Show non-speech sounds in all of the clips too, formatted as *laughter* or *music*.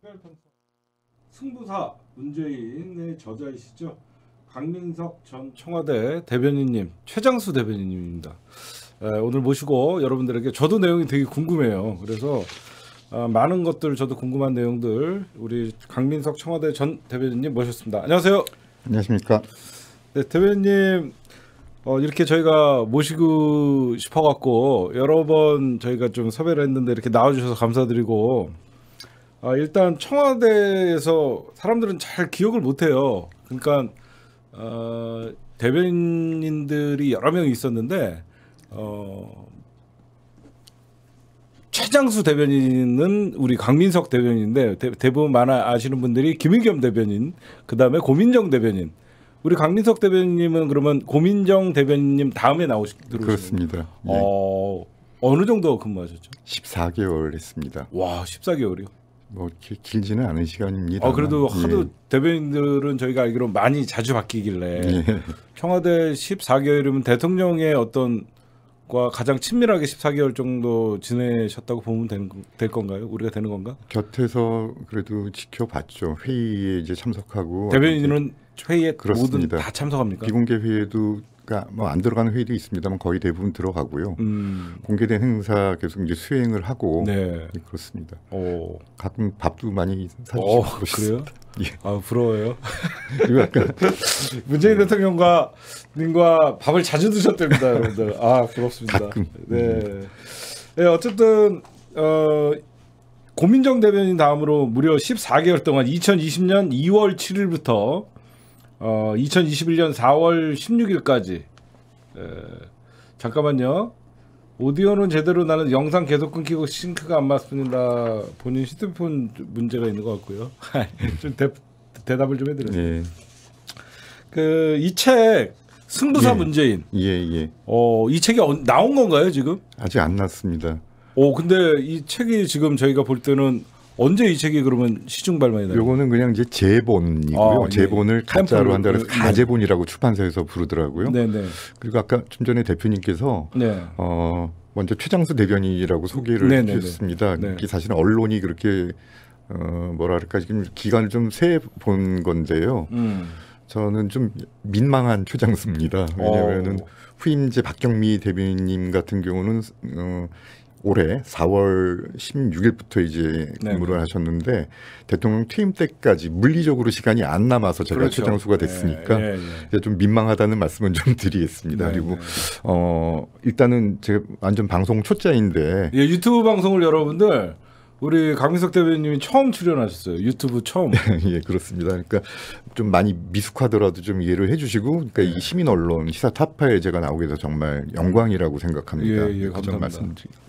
특별탐사 승부사 문재인의 저자이시죠. 강민석 전 청와대 대변인님, 최장수 대변인님입니다. 에, 오늘 모시고 여러분들에게 저도 내용이 되게 궁금해요. 그래서 어, 많은 것들 저도 궁금한 내용들 우리 강민석 청와대 전 대변인님 모셨습니다. 안녕하세요. 안녕하십니까. 네, 대변인님 어, 이렇게 저희가 모시고 싶어갖고 여러 번 저희가 좀 섭외를 했는데 이렇게 나와주셔서 감사드리고 아, 일단 청와대에서 사람들은 잘 기억을 못해요. 그러니까 어, 대변인들이 여러 명 있었는데 어, 최장수 대변인은 우리 강민석 대변인인데 대, 부분 많아 아시는 분들이 김의겸 대변인, 그 다음에 고민정 대변인. 우리 강민석 대변인님은 그러면 고민정 대변인님 다음에 나오시도록 그렇습니다. 어, 예. 어, 어느 정도 근무하셨죠? 14개월 했습니다. 와, 14개월이요? 뭐 길지는 않은 시간입니다. 어, 그래도 예. 하도 대변인들은 저희가 알기로 많이 자주 바뀌길래 예. 청와대 14개월이면 대통령의 어떤 과 가장 친밀하게 14개월 정도 지내셨다고 보면 되는, 될 건가요? 우리가 되는 건가? 곁에서 그래도 지켜봤죠. 회의에 이제 참석하고 대변인은 회의에 그렇습니다. 모든 다 참석합니까? 비공개 회의도 그러니까 뭐 안 들어가는 회의도 있습니다만 거의 대부분 들어가고요. 음. 공개된 행사 계속 이제 수행을 하고 네. 예, 그렇습니다. 오. 어. 가끔 밥도 많이 사주시고 어, 그래요? 예. 아 부러워요. *laughs* 이거 약간 *laughs* 문재인 대통령과 님과 밥을 자주 드셨답니다, 여러분들. 아 부럽습니다. 가끔. 네. 음. 네 어쨌든 어. 고민정 대변인 다음으로 무려 14개월 동안 2020년 2월 7일부터 어, 2021년 4월 16일까지 에, 잠깐만요. 오디오는 제대로 나는 영상 계속 끊기고 싱크가 안 맞습니다. 본인 휴대폰 문제가 있는 것 같고요. *laughs* 좀 대, 대답을 좀 해드려요. 예. 그이 책 승부사 예. 문재인. 예 예. 어 이 책이 나온 건가요 지금? 아직 안 났습니다. 오 근데 이 책이 지금 저희가 볼 때는 언제 이 책이 그러면 시중 발매가 돼요? 요거는 그냥 이제 재본이고요. 아, 예. 재본을 네. 가짜로 한다 그래서 그, 네. 가재본이라고 출판사에서 부르더라고요. 네네. 네. 그리고 아까 좀 전에 대표님께서 네. 어, 먼저 최장수 대변인이라고 소개를 네네네. 네, 해주셨습니다. 네. 게 사실은 언론이 그렇게 어, 뭐랄까 지금 기간을 좀세본 건데요. 음. 저는 좀 민망한 초장수입니다. 왜냐하면 어. 후임제 박경미 대변인님 같은 경우는 어, 올해 4월 16일부터 이제 네, 근무를 네. 하셨는데 대통령 퇴임 때까지 물리적으로 시간이 안 남아서 제가 그렇죠. 최장수가 됐으니까 네. 네. 네. 좀 민망하다는 말씀은 좀 드리겠습니다. 네, 그리고 어 일단은 제가 완전 방송 초짜인데 예, 유튜브 방송을 여러분들 우리 강민석 대변인님이 처음 출연하셨어요. 유튜브 처음. *laughs* 예, 그렇습니다. 그러니까 좀 많이 미숙하더라도 좀 이해를 해주시고, 그러니까 이 시민 언론 시사 타파에 제가 나오게 돼서 정말 영광이라고 생각합니다. 예, 예, 그 감사합니다. 말씀드리고.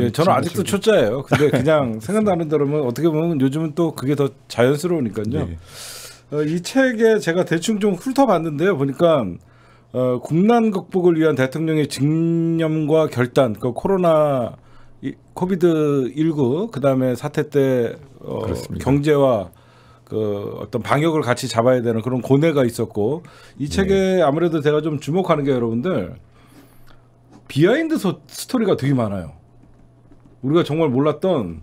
네, 저는 아직도 실고. 초짜예요. 근데 *laughs* 그냥 생각나는 대로 면 어떻게 보면 요즘은 또 그게 더 자연스러우니까요. 네. 어, 이 책에 제가 대충 좀 훑어봤는데요. 보니까 어, 국난 극복을 위한 대통령의 직념과 결단, 그 코로나 이, 코비드 19 그다음에 사태 때 어, 경제와 그 어떤 방역을 같이 잡아야 되는 그런 고뇌가 있었고 이 책에 네. 아무래도 제가 좀 주목하는 게 여러분들 비하인드 소, 스토리가 되게 많아요. 우리가 정말 몰랐던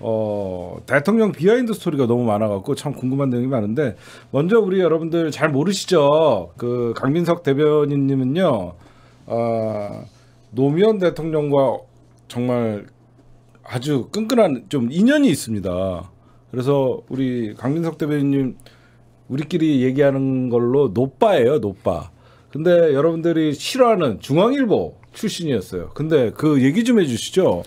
어, 대통령 비하인드 스토리가 너무 많아갖고 참 궁금한 내용이 많은데 먼저 우리 여러분들 잘 모르시죠? 그 강민석 대변인님은요, 어, 노무현 대통령과 정말 아주 끈끈한 좀 인연이 있습니다. 그래서 우리 강민석 대변인님 우리끼리 얘기하는 걸로 노빠예요, 노빠. 근데 여러분들이 싫어하는 중앙일보 출신이었어요. 근데 그 얘기 좀 해주시죠.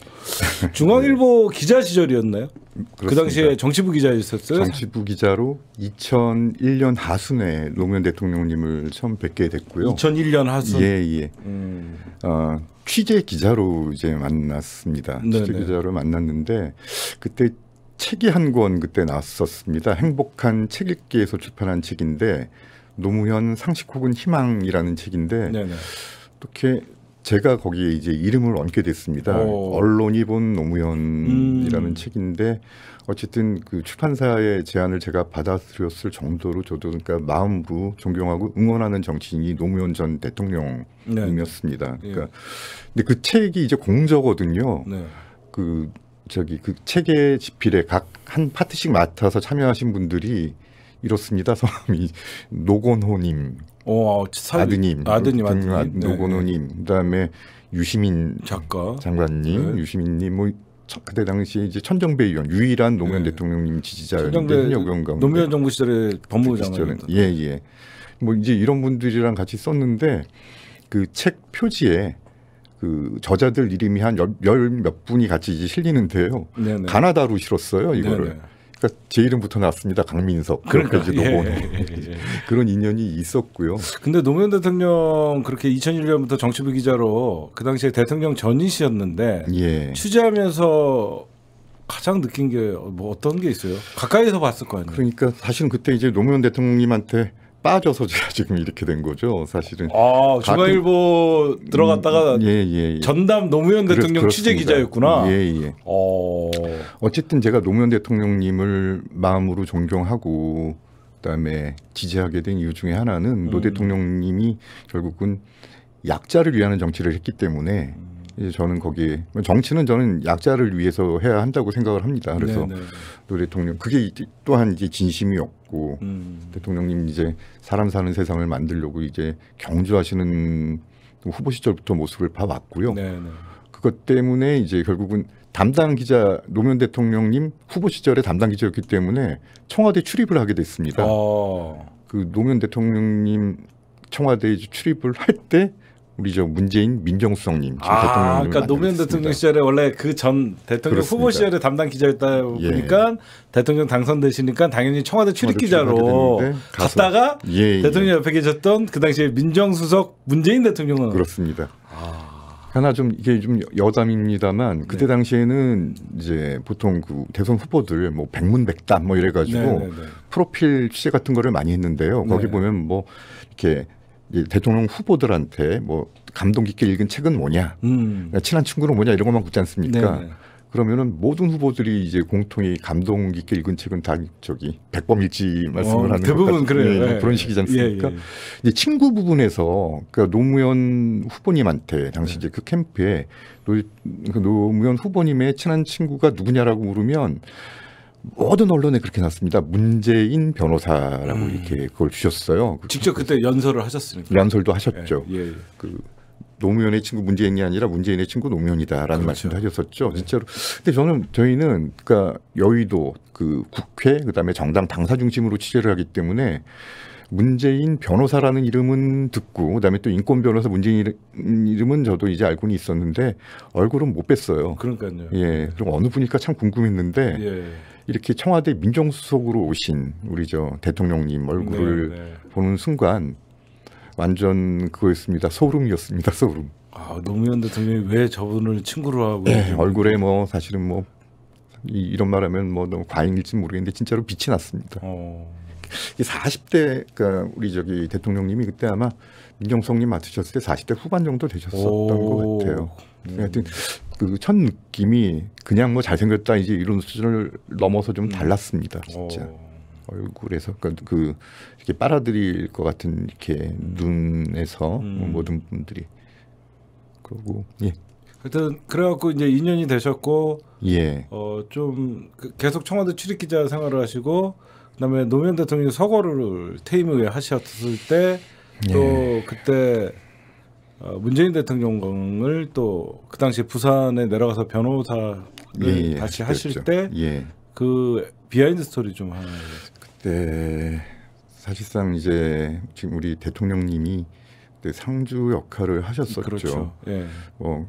*laughs* 중앙일보 네. 기자 시절이었나요? 그 그렇습니다. 그 당시에 정치부 기자였었어요. 정치부 기자로 2001년 하순에 노무현 대통령님을 처음 뵙게 됐고요. 2001년 하순. 예예. 예. 음. 어, 취재 기자로 이제 만났습니다. 네네. 취재 네. 기자로 만났는데 그때 책이 한 권 그때 나왔었습니다. 행복한 책 읽기에서 출판한 책인데 노무현 상식 혹은 희망이라는 책인데 네네. 네. 어떻게 제가 거기에 이제 이름을 얹게 됐습니다. 오. 언론이 본 노무현이라는 음. 책인데 어쨌든 그 출판사의 제안을 제가 받아들였을 정도로 저도 그러니까 마음으로 존경하고 응원하는 정치인이 노무현 전 대통령이었습니다. 네. 그러니까 근데 그 책이 이제 공저거든요. 네. 그 저기 그 책의 집필에 각 한 파트씩 맡아서 참여하신 분들이 이렇습니다. *laughs* 성함이 노건호님, 오, 어, 아, 살... 아드님, 아드님, 아드님, 아드님 네. 노고노님, 네. 그다음에 유시민 작가, 장관님, 네. 유시민님 뭐 그때 당시 이제 천정배 의원 유일한 네. 노무현 네. 대통령님 지지자였는데요, 그런가 노무현 정부 시절에 법무부 그 장관 예, 예. 뭐 이제 이런 분들이랑 같이 썼는데 그 책 표지에 그 저자들 이름이 한 열몇 열 분이 같이 이제 실리는데요. 네네. 가나다로 실었어요, 이거를. 네네. 네. 그러니까 제 이름부터 나왔습니다 강민석. 그러니 이제 예, 노무현. 예, 예, 예. *laughs* 그런 인연이 있었고요. 근데 노무현 대통령 그렇게 2001년부터 정치부 기자로 그 당시에 대통령 전이시였는데 예. 취재하면서 가장 느낀 게 뭐 어떤 게 있어요? 가까이서 봤을 거 아니에요. 그러니까 사실은 그때 이제 노무현 대통령님한테 빠져서 *laughs* 제가 지금 이렇게 된 거죠. 사실은. 아 중앙일보 가끔, 들어갔다가 음, 예, 예, 예. 전담 노무현 대통령 그렇, 취재 기자였구나. 예예. 어. 어쨌든 제가 노무현 대통령님을 마음으로 존경하고 그다음에 지지하게 된 이유 중에 하나는 노 음. 대통령님이 결국은 약자를 위하는 정치를 했기 때문에 음. 이제 저는 거기 정치는 저는 약자를 위해서 해야 한다고 생각을 합니다. 그래서 네또 네, 네. 대통령 그게 또한 이제 진심이었고 음. 대통령님 이제 사람 사는 세상을 만들려고 이제 경주하시는 후보 시절부터 모습을 봐왔고요. 네네. 네. 그것 때문에 이제 결국은 담당 기자 노무현 대통령님 후보 시절에 담당 기자였기 때문에 청와대 출입을 하게 됐습니다. 어. 그 노무현 대통령님 청와대에 출입을 할때 우리 저 문재인 민정수석님 아, 대통령 그러니까 노무현 대통령 시절에 원래 그 전 대통령 그렇습니다. 후보 시절에 담당 기자였다 예. 보니까 대통령 당선되시니까 당연히 청와대 출입 기자로 갔다가 예, 예, 대통령 옆에 계셨던 그 당시에 민정수석 문재인 대통령은 그렇습니다. 아. 하나 좀 이게 좀 여담입니다만 그때 네. 당시에는 이제 보통 그 대선 후보들 뭐백문백담뭐 이래가지고 네, 네, 네, 프로필 취재 같은 거를 많이 했는데요. 거기 네. 보면 뭐 이렇게 대통령 후보들한테 뭐 감동 깊게 읽은 책은 뭐냐, 음. 그러니까 친한 친구는 뭐냐 이런 것만 묻지 않습니까? 네네. 네. 그러면은 모든 후보들이 이제 공통이 감동 깊게 읽은 책은 다 저기 백범일지 말씀을 어, 하는 대부분 그래요. 예, 뭐 예, 그런 예. 식이지 않습니까? 예, 예. 이제 친구 부분에서 그러니까 노무현 후보님한테 당시 네. 이제 그 캠프에 노, 그러니까 노무현 후보님의 친한 친구가 누구냐라고 물으면 모든 언론에 그렇게 났습니다. 문재인 변호사라고 음. 이렇게 그걸 주셨어요. 그 직접 그때 연설을 하셨으니까. 연설도 하셨죠. 예, 예, 예. 그 노무현의 친구 문재인이 아니라 문재인의 친구 노무현이다라는 그렇죠. 말씀도 하셨었죠. 네. 진짜로. 근데 저는 저희는 그러니까 여의도 그 국회 그다음에 정당 당사 중심으로 취재를 하기 때문에 문재인 변호사라는 이름은 듣고 그다음에 또 인권 변호사 문재인 이름은 저도 이제 알고는 있었는데 얼굴은 못 뵀어요. 그러니까요. 예, 그럼 어느 분일까 참 궁금했는데 예. 이렇게 청와대 민정수석으로 오신 우리 저 대통령님 얼굴을 네, 네. 보는 순간 완전 그거였습니다. 소름이었습니다. 소름. 아 노무현 대통령이 왜 저분을 친구로 하고 네, 얼굴에 뭐 사실은 뭐 이, 이런 말하면 뭐 너무 과잉일지 모르겠는데 진짜로 빛이 났습니다. 어. 이 40대 그니까 우리 저기 대통령님이 그때 아마 민정성님 맡으셨을 때 40대 후반 정도 되셨었던 오. 것 같아요. 네, 음. 하여튼 그첫 느낌이 그냥 뭐 잘생겼다 이제 이런 수준을 넘어서 좀 음. 달랐습니다. 진짜. 오. 얼굴에서 그러니까 그 이렇게 빨아들일 것 같은 이렇게 음. 눈에서 뭐 음. 모든 분들이 그러고 예. 하여튼 그래갖고 이제 2년이 되셨고 예. 어좀 그 계속 청와대 출입 기자 생활을 하시고 그다음에 노무현 대통령이 서거를 퇴임 후에 하셨을 때또 예. 그때 어, 문재인 대통령을 또 그 당시 부산에 내려가서 변호사를 예, 예 다시 하실 때그 예. 그 비하인드 스토리 좀 하나 그때 사실상 이제 지금 우리 대통령님이 그때 상주 역할을 하셨었죠. 그렇죠. 예. 어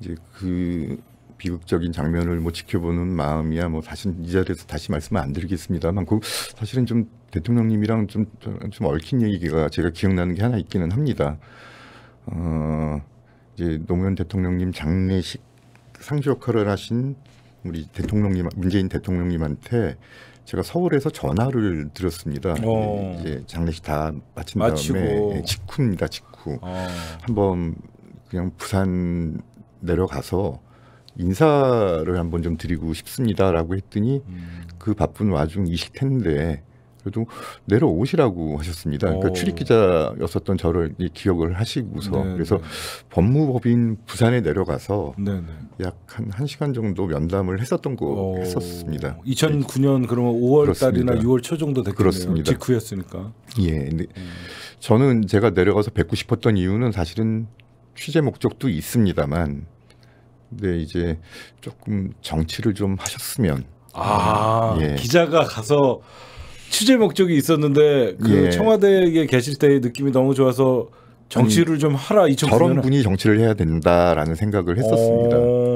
이제 그 비극적인 장면을 뭐 지켜보는 마음이야 뭐 사실 이 자리에서 다시 말씀을 안 드리겠습니다만 그 사실은 좀 대통령님이랑 좀 좀 얽힌 얘기가 제가 기억나는 게 하나 있기는 합니다. 어 이제 노무현 대통령님 장례식 상주 역할을 하신 우리 대통령님 문재인 대통령님한테 제가 서울에서 전화를 드렸습니다. 어. 네, 이제 장례식 다 마친 마치고. 다음에 네, 직후입니다. 직후 어. 한번 그냥 부산 내려가서 인사를 한번 좀 드리고 싶습니다라고 했더니 음. 그 바쁜 와중이실 텐데 그래도 내려오시라고 하셨습니다. 그러니까 출입 기자였었던 저를 기억을 하시고서 네네. 그래서 네. 법무법인 부산에 내려가서 약 한 1시간 정도 면담을 했었던 거 오. 했었습니다. 2009년 그러면 5월 렇습니다 달이나 6월 초 정도 됐겠네요. 직후였으니까. 예. 근데 음. 저는 제가 내려가서 뵙고 싶었던 이유는 사실은 취재 목적도 있습니다만 근데 네, 이제 조금 정치를 좀 하셨으면 아, 아 예. 기자가 가서 취재 목적이 있었는데 그 예. 청와대에 계실 때의 느낌이 너무 좋아서 정치를 좀 하라 이 저런 분이 정치를 해야 된다라는 생각을 했었습니다. 어...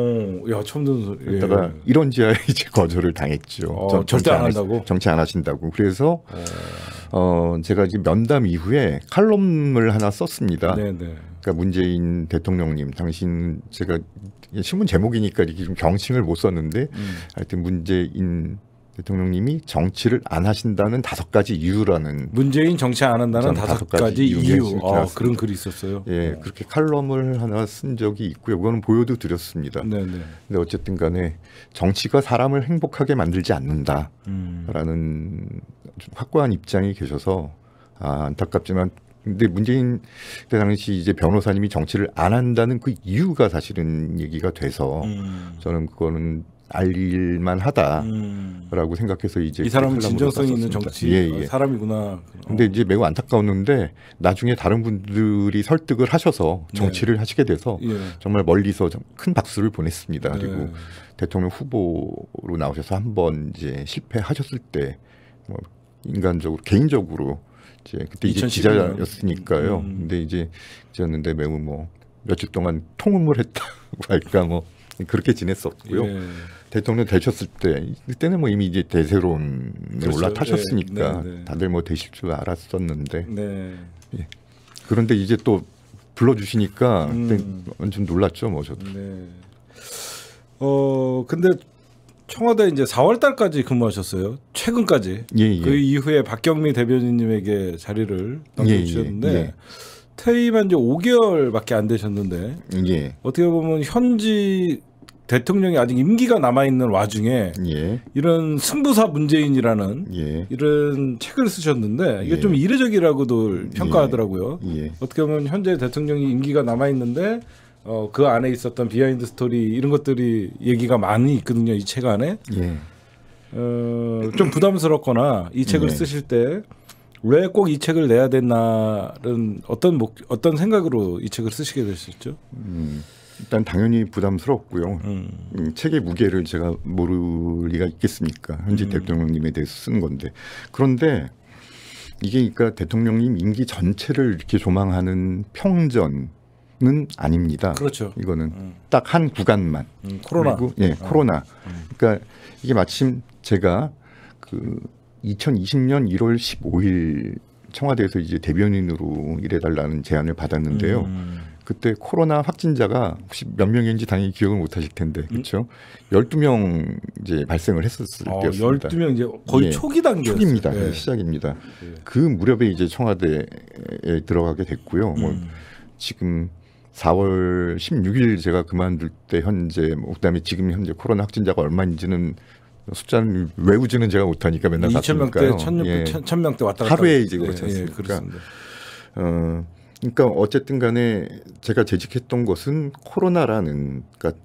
야 처음 듣는 소리. 그러다가 예. 이런 지하 *laughs* 이제 거절을 당했죠. 어, 절대 안, 한다고. 하시, 정치 안 하신다고. 그래서 에... 어. 어, 제가 이제 면담 이후에 칼럼을 하나 썼습니다. 네네. 네. 그러니까 문재인 대통령님 당신 제가 신문 제목이니까 이게 렇좀 경칭을 못 썼는데 음. 하여튼 문재인 대통령님이 정치를 안 하신다는 다섯 가지 이유라는 문재인 정치 안 한다는 다섯 가지 이유 아, 그런 글이 있었어요. 예, 네. 그렇게 칼럼을 하나 쓴 적이 있고요. 그거는 보여도 드렸습니다. 네네. 네. 근데 어쨌든간에 정치가 사람을 행복하게 만들지 않는다라는 음. 확고한 입장이 계셔서 아, 안타깝지만 근데 문재인 때 당시 이제 변호사님이 정치를 안 한다는 그 이유가 사실은 얘기가 돼서 음. 저는 그거는 알릴만 하다라고 음. 생각해서 이제 이 사람은 진정성 있는 정치 예, 예. 사람이구나. 어. 근데 이제 매우 안타까웠는데 나중에 다른 분들이 설득을 하셔서 네. 정치를 네. 하시게 돼서 예. 정말 멀리서 큰 박수를 보냈습니다. 네. 그리고 대통령 후보로 나오셔서 한번 이제 실패하셨을 때 뭐 인간적으로 개인적으로 이제 그때 이제 기자였으니까요. 음. 근데 이제 기자였는데 매우 뭐 며칠 동안 통음을 했다고 할까 *laughs* 뭐 그렇게 지냈었고요. 예. 대통령 되셨을 때 그때는 뭐 이미 이제 대세론에 그렇죠. 올라타셨으니까 네, 네, 네. 다들 뭐 되실 줄 알았었는데 네. 예. 그런데 이제 또 불러주시니까 음. 완 놀랐죠, 뭐 저도. 네. 어 근데 청와대 이제 4월달까지 근무하셨어요. 최근까지 예, 예. 그 이후에 박경미 대변인님에게 자리를 넘겨주셨는데 예, 예, 예. 퇴임한 지 5개월밖에 안 되셨는데 예. 어떻게 보면 현지 대통령이 아직 임기가 남아있는 와중에 예. 이런 승부사 문재인이라는 예. 이런 책을 쓰셨는데 이게 예. 좀 이례적이라고도 평가하더라고요. 어떻게 보면 현재 대통령이 임기가 남아있는데 어, 그 안에 있었던 비하인드 스토리 이런 것들이 얘기가 많이 있거든요 이 책 안에. 예. 어, 좀 부담스럽거나 이 책을 네. 쓰실 때 왜 꼭 이 책을 내야 됐나는 어떤 목 어떤 생각으로 이 책을 쓰시게 되셨죠? 음, 일단 당연히 부담스럽고요. 음. 음, 책의 무게를 제가 모를 리가 있겠습니까? 현지 음. 대통령님에 대해서 쓴 건데 그런데 이게 그러니까 대통령님 임기 전체를 이렇게 조망하는 평전 는 아닙니다. 그렇죠. 이거는 음. 딱한 구간만. 음, 코로나. 그리고 예, 어. 코로나. 음. 그러니까 이게 마침 제가 그 2020년 1월 15일 청와대에서 이제 대변인으로 일해달라는 제안을 받았는데요. 음, 음. 그때 코로나 확진자가 혹시 몇 명인지 당연히 기억을 못 하실 텐데 그렇죠? 음? 12명 이제 발생을 했었을 어, 때였습니다. 12명 이제 거의 예, 초기 단계 초기입니다. 네. 시작입니다. 네. 그 무렵에 이제 청와대에 들어가게 됐고요. 뭐 지금 4월 16일 제가 그만둘 때 현재 뭐 그다음에 지금 현재 코로나 확진자가 얼마인지는 숫자는 외우지는 제가 못하니까 맨날 2천 명대, 1,000명대 예. 왔다 갔다 하루에 이제 그렇지 예, 예 않습니까? 예, 그렇습니다. 어, 그러니까 어쨌든 간에 제가 재직했던 것은 코로나라는 그러니까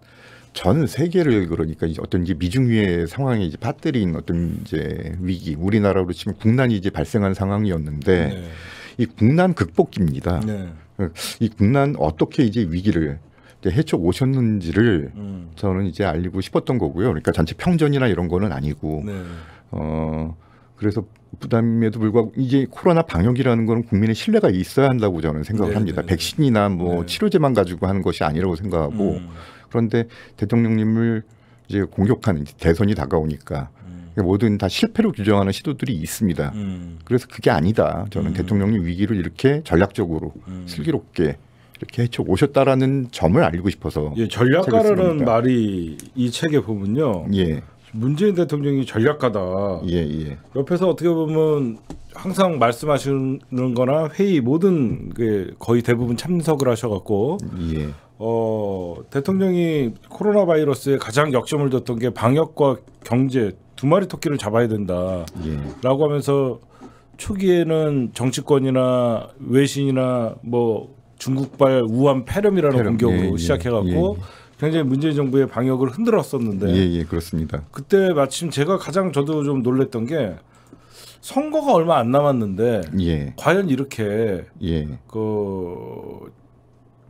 전 세계를 그러니까 이제 어떤 이제 미중위의 상황이 이제 빠뜨린 어떤 이제 위기, 우리나라로 치면 국난이 이제 발생한 상황이었는데 네. 이 국난 극복기입니다. 네. 예, 이 국난 어떻게 이제 위기를 해촉 오셨는지를 음. 저는 이제 알리고 싶었던 거고요. 그러니까 전체 평전이나 이런 거는 아니고 네. 어 그래서 부담에도 임 불구하고 이제 코로나 방역이라는 거는 국민의 신뢰가 있어야 한다고 저는 생각을 네, 합니다. 네, 네. 백신이나 뭐 네. 치료제만 가지고 하는 것이 아니라고 생각하고 음. 그런데 대통령님을 이제 공격하는 대선이 다가오니까 음. 뭐든 그러니까 다 실패로 규정하는 시도들이 있습니다. 음. 그래서 그게 아니다. 저는 음. 대통령님 위기를 이렇게 전략적으로 음. 슬기롭게 이렇게 해쳐 오셨다라는 점을 알리고 싶어서 예, 전략가라는 말이 이 책에 보면요. 예. 문재인 대통령이 전략가다. 예, 예. 옆에서 어떻게 보면 항상 말씀하시는 거나 회의 모든 게 그 거의 대부분 참석을 하셔 갖고 예. 어, 대통령이 코로나 바이러스에 가장 역점을 뒀던 게 방역과 경제 두 마리 토끼를 잡아야 된다라고 예. 하면서 초기에는 정치권이나 외신이나 뭐 중국발 우한 폐렴이라는 폐렴. 공격으로 예, 예. 시작해갖고 예, 예, 굉장히 문재인 정부의 방역을 흔들었었는데 예예 예, 그렇습니다. 그때 마침 제가 가장 저도 좀 놀랬던 게 선거가 얼마 안 남았는데 과연 이렇게 그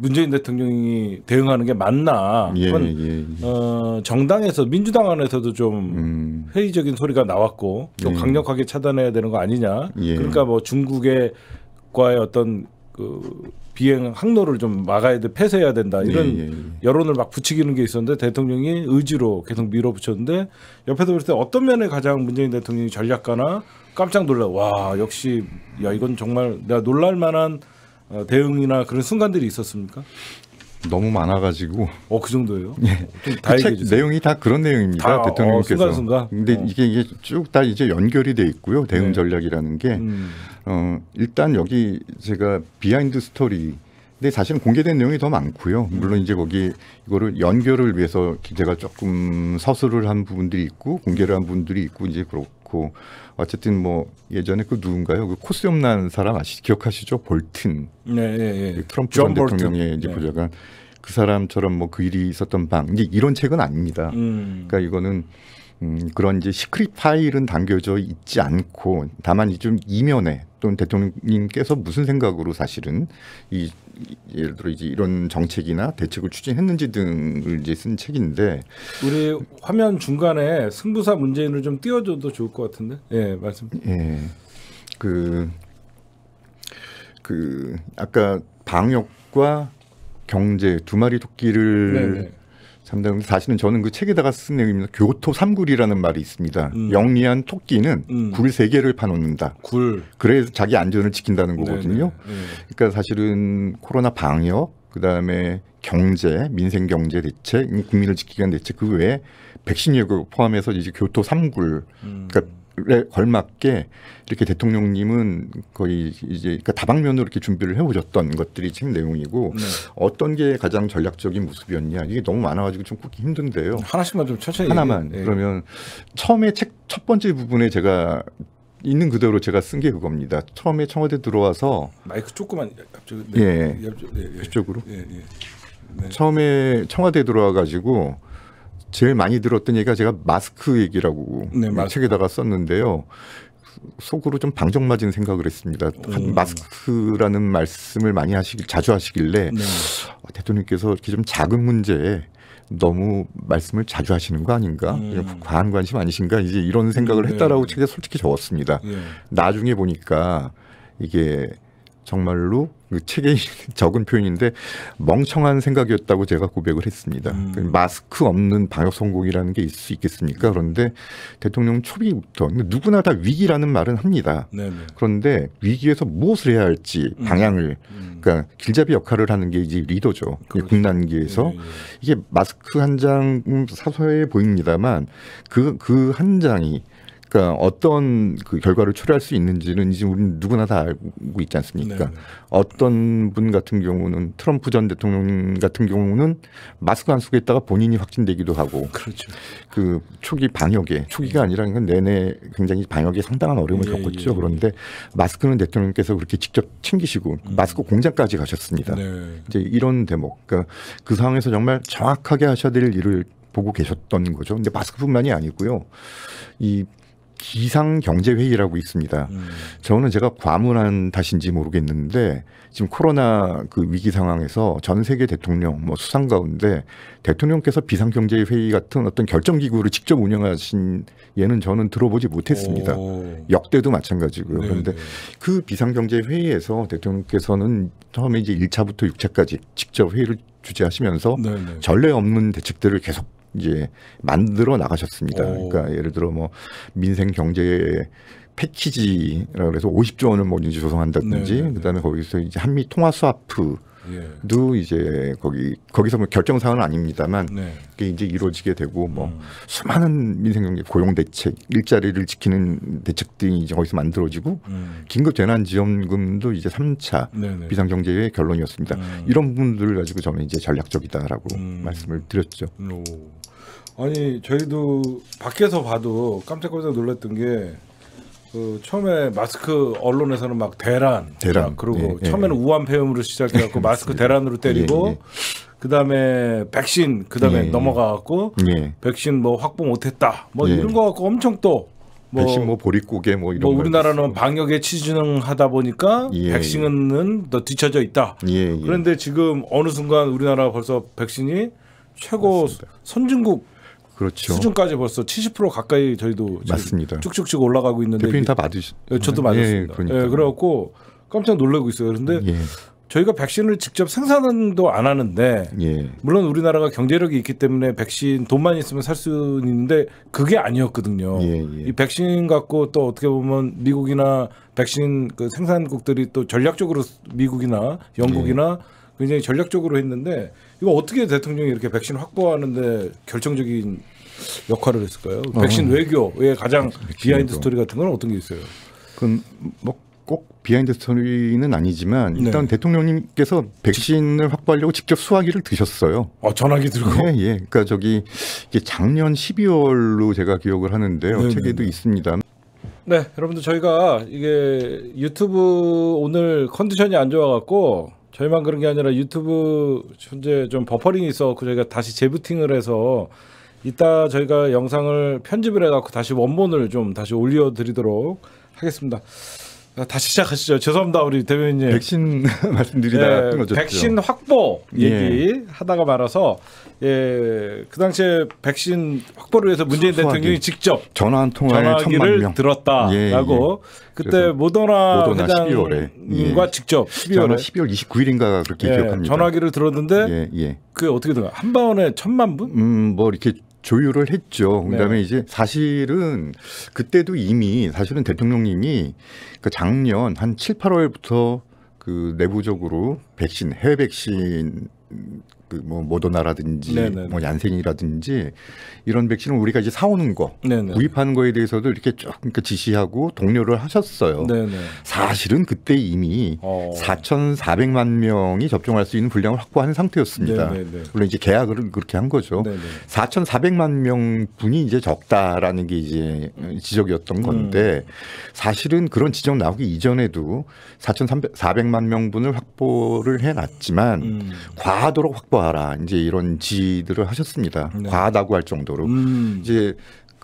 문재인 대통령이 대응하는 게 맞나? 예, 그건 예, 예. 어, 정당에서 민주당 안에서도 좀 음. 회의적인 소리가 나왔고 좀 예. 강력하게 차단해야 되는 거 아니냐? 예. 그러니까 뭐 중국과의 어떤 그 비행 항로를 좀 막아야 돼 폐쇄해야 된다 예, 이런 여론을 막 부추기는 게 있었는데 대통령이 의지로 계속 밀어붙였는데 옆에서 볼 때 어떤 면에 가장 문재인 대통령이 전략가나 깜짝 놀라 와 역시 야 이건 정말 내가 놀랄 만한 어, 대응이나 그런 순간들이 있었습니까? 너무 많아가지고. 어, 그 정도예요? *laughs* 예. 그책 내용이 다 그런 내용입니다. 다, 어, 대통령께서. 어, 순간순간. 근데 어. 이게, 이게 쭉 다 이제 연결이 돼 있고요. 대응 네. 전략이라는 게. 음. 어, 일단 여기 제가 비하인드 스토리. 근데 사실은 공개된 내용이 더 많고요. 음. 물론 이제 거기 이거를 연결을 위해서 제가 조금 서술을 한 부분들이 있고 공개를 한 부분들이 있고 이제 그렇고. 그렇고 어쨌든 뭐 예전에 그 누군가요? 그 코스염 난 사람 아시 기억하시죠? 볼튼. 네, 네, 네. 트럼프 전 대통령의 이제 예. 보좌관 그 사람처럼 뭐 그 일이 있었던 방 이제 이런 책은 아닙니다. 음. 그러니까 이거는 음, 그런 이제 시크릿 파일은 담겨져 있지 않고 다만 이좀 이면에 또는 대통령님께서 무슨 생각으로 사실은 이 예를 들어 이제 이런 정책이나 대책을 추진했는지 등을 이제 쓴 책인데 우리 화면 중간에 승부사 문재인을 좀 띄워줘도 좋을 것 같은데 예 말씀 예그그 그 아까 방역과 경제 두 마리 토끼를 네네. 네. 3데 사실은 저는 그 책에다가 쓴 내용입니다. 교토 삼굴이라는 말이 있습니다. 음. 영리한 토끼는 음. 굴세 개를 파놓는다. 굴. 그래서 자기 안전을 지킨다는 거거든요. 네 그러니까 사실은 코로나 방역, 그 다음에 경제, 민생 경제 대책, 국민을 지키기 위한 대책 그 외에 백신 예고 포함해서 이제 교토 삼굴, 음. 그러니까 에 걸맞게 이렇게 대통령님은 거의 이제 그러니까 다방면으로 이렇게 준비를 해오셨던 것들이 책 내용이고 네. 어떤 게 가장 전략적인 모습이었냐 이게 너무 많아가지고 좀 꼽기 힘든데요. 하나씩만 좀 천천히 하나만 예. 그러면 처음에 책 첫 번째 부분에 제가 있는 그대로 제가 쓴 게 그겁니다. 처음에 청와대 들어와서 마이크 조금만 앞쪽 예. 네, 네, 네. 그 예, 옆쪽, 예, 예. 쪽으로 예, 네. 처음에 청와대 들어와 가지고 제일 많이 들었던 얘기가 제가 마스크 얘기라고 네, 책에다가 썼는데요. 속으로 좀 방정 맞은 생각을 했습니다. 음. 마스크라는 말씀을 많이 하시길 자주 하시길래 네. 아, 대통령께서 이렇게 좀 작은 문제에 너무 말씀을 자주 하시는 거 아닌가? 음. 과한 관심 아니신가? 이제 이런 생각을 음, 네. 했다라고 책에 솔직히 적었습니다. 네. 나중에 보니까 이게 정말로 그 책에 *laughs* 적은 표현인데 멍청한 생각이었다고 제가 고백을 했습니다. 음. 그 마스크 없는 방역 성공이라는 게 있을 수 있겠습니까? 음. 그런데 대통령 초기부터 누구나 다 위기라는 말은 합니다. 네네. 그런데 위기에서 무엇을 해야 할지 음. 방향을 음. 그러니까 길잡이 역할을 하는 게 이제 리더죠. 그렇죠. 국난기에서 네네. 이게 마스크 한 장 사소해 보입니다만 그 그 한 장이 그러니까 어떤 그 결과를 초래할 수 있는지는 이제 우리는 누구나 다 알고 있지 않습니까? 네, 네 어떤 분 같은 경우는 트럼프 전 대통령 같은 경우는 마스크 안 쓰고 있다가 본인이 확진되기도 하고, 그렇죠. 그 초기 방역에 초기가 네. 아니라 는건 내내 굉장히 방역에 상당한 어려움을 예, 겪었죠. 예. 그런데 마스크는 대통령께서 그렇게 직접 챙기시고 음. 마스크 공장까지 가셨습니다. 네. 이제 이런 대목, 그러니까 그 상황에서 정말 정확하게 하셔야 될 일을 보고 계셨던 거죠. 근데 마스크뿐만이 아니고요. 이 기상경제회의라고 있습니다. 음. 저는 제가 과문한 탓인지 모르겠는데 지금 코로나 그 위기 상황에서 전 세계 대통령 뭐 수상 가운데 대통령께서 비상경제회의 같은 어떤 결정기구를 직접 운영하신 예는 저는 들어보지 못했습니다. 오. 역대도 마찬가지고요. 네네. 그런데 네. 그 비상경제회의에서 대통령께서는 처음에 이제 1차부터 6차까지 직접 회의를 주재하시면서 네, 네. 전례 없는 대책들을 계속 이제 만들어 나가셨습니다. 오. 그러니까 예를 들어 뭐 민생 경제 패키지라 그래서 50조 원을 뭐든지 조성한다든지 네네네. 네, 네. 그다음에 거기서 이제 한미 통화 스와프 도 예. 이제 거기 거기서 뭐 결정 사항은 아닙니다만 네. 그게 이제 이루어지게 되고 뭐 음. 수많은 민생 경제 고용 대책 일자리를 지키는 대책 등이 이제 거기서 만들어지고 음. 긴급 재난 지원금도 이제 삼차 네, 비상 경제의 결론이었습니다. 음. 이런 부분들을 가지고 저는 이제 전략적이다라고 음. 말씀을 드렸죠. 오. 아니 저희도 밖에서 봐도 깜짝깜짝 놀랐던 게 그 처음에 마스크 언론에서는 막 대란, 대란 그리고 예, 예, 처음에는 예. 우한 폐렴으로 시작해갖고 *laughs* 마스크 대란으로 예, 때리고 예. 그다음에 백신 그다음에 넘어가갖고 백신 뭐 확보 못했다 뭐 이런 거 갖고 엄청 또뭐 백신 뭐 보릿고개 뭐 이런 뭐 우리나라는 방역에 치중하다 보니까 예, 백신은 더 뒤쳐져 있다. 그런데 지금 어느 순간 우리나라 벌써 백신이 최고 맞습니다. 선진국 그렇죠. 수준까지 벌써 70% 가까이 저희도 맞습니다. 쭉쭉쭉 올라가고 있는데 대표님 다 그 맞으시? 예, 저도 예, 맞았습니다. 예, 그 예, 그래갖고 깜짝 놀라고 있어요. 그런데 예. 저희가 백신을 직접 생산도 안 하는데 예. 물론 우리나라가 경제력이 있기 때문에 백신 돈만 있으면 살 수 있는데 그게 아니었거든요. 예, 예. 이 백신 갖고 또 어떻게 보면 미국이나 백신 그 생산국들이 또 전략적으로 미국이나 영국이나 예. 굉장히 전략적으로 했는데 이거 어떻게 대통령이 이렇게 백신 확보하는데 결정적인 역할을 했을까요? 어. 백신 외교의 가장 비하인드 스토리 같은 건 어떤 게 있어요? 그 뭐꼭 비하인드 스토리는 아니지만 일단 네. 대통령님께서 백신을 확보하려고 직접 수화기를 드셨어요. 아 전화기 들고? 예, 예. 그러니까 저기 작년 12월로 제가 기억을 하는데요. 네네. 책에도 있습니다. 네, 여러분들 저희가 이게 유튜브 오늘 컨디션이 안 좋아갖고 저희만 그런 게 아니라 유튜브 현재 좀 버퍼링이 있어갖고 저희가 다시 재부팅을 해서 이따 저희가 영상을 편집을 해갖고 다시 원본을 좀 다시 올려드리도록 하겠습니다. 다시 시작하시죠. 죄송합니다, 우리 대변인님. 백신 *laughs* 말씀드리다 끊어졌죠. 예, 백신 확보 예. 얘기 하다가 말아서 예, 그 당시에 백신 확보를 위해서 문재인 소 대통령이 직접 전화 한 통화에 천만 명 들었다라고 예, 예. 그때 모더나, 모더나 회장과 직접 12월에 12월 29일인가 그렇게 기억합니다. 전화기를 들었는데 그게 어떻게 되나 한 번에 천만 분? 음, 뭐 이렇게 조율을 했죠. 네. 그다음에 네. 이제 사실은 그때도 이미 사실은 대통령님이 그 작년 한 7, 8월부터 그 내부적으로 백신 해외 백신 그뭐 모더나라든지 네네. 뭐 얀센이라든지 이런 백신을 우리가 이제 사오는 거 네네. 구입하는 거에 대해서도 이렇게 쭉 그러니까 지시하고 독려를 하셨어요. 네네. 사실은 그때 이미 어. 4,400만 명이 접종할 수 있는 분량을 확보한 상태였습니다. 물론 이제 계약을 그렇게 한 거죠. 4,400만 명 분이 이제 적다라는 게 이제 지적이었던 음. 건데 음. 사실은 그런 지적 나오기 이전에도 4,400만 명분을 확보를 해놨지만 음. 과도록 확보 거하라 이제 이런 지들을 하셨습니다. 네. 과하다고 할 정도로 음. 이제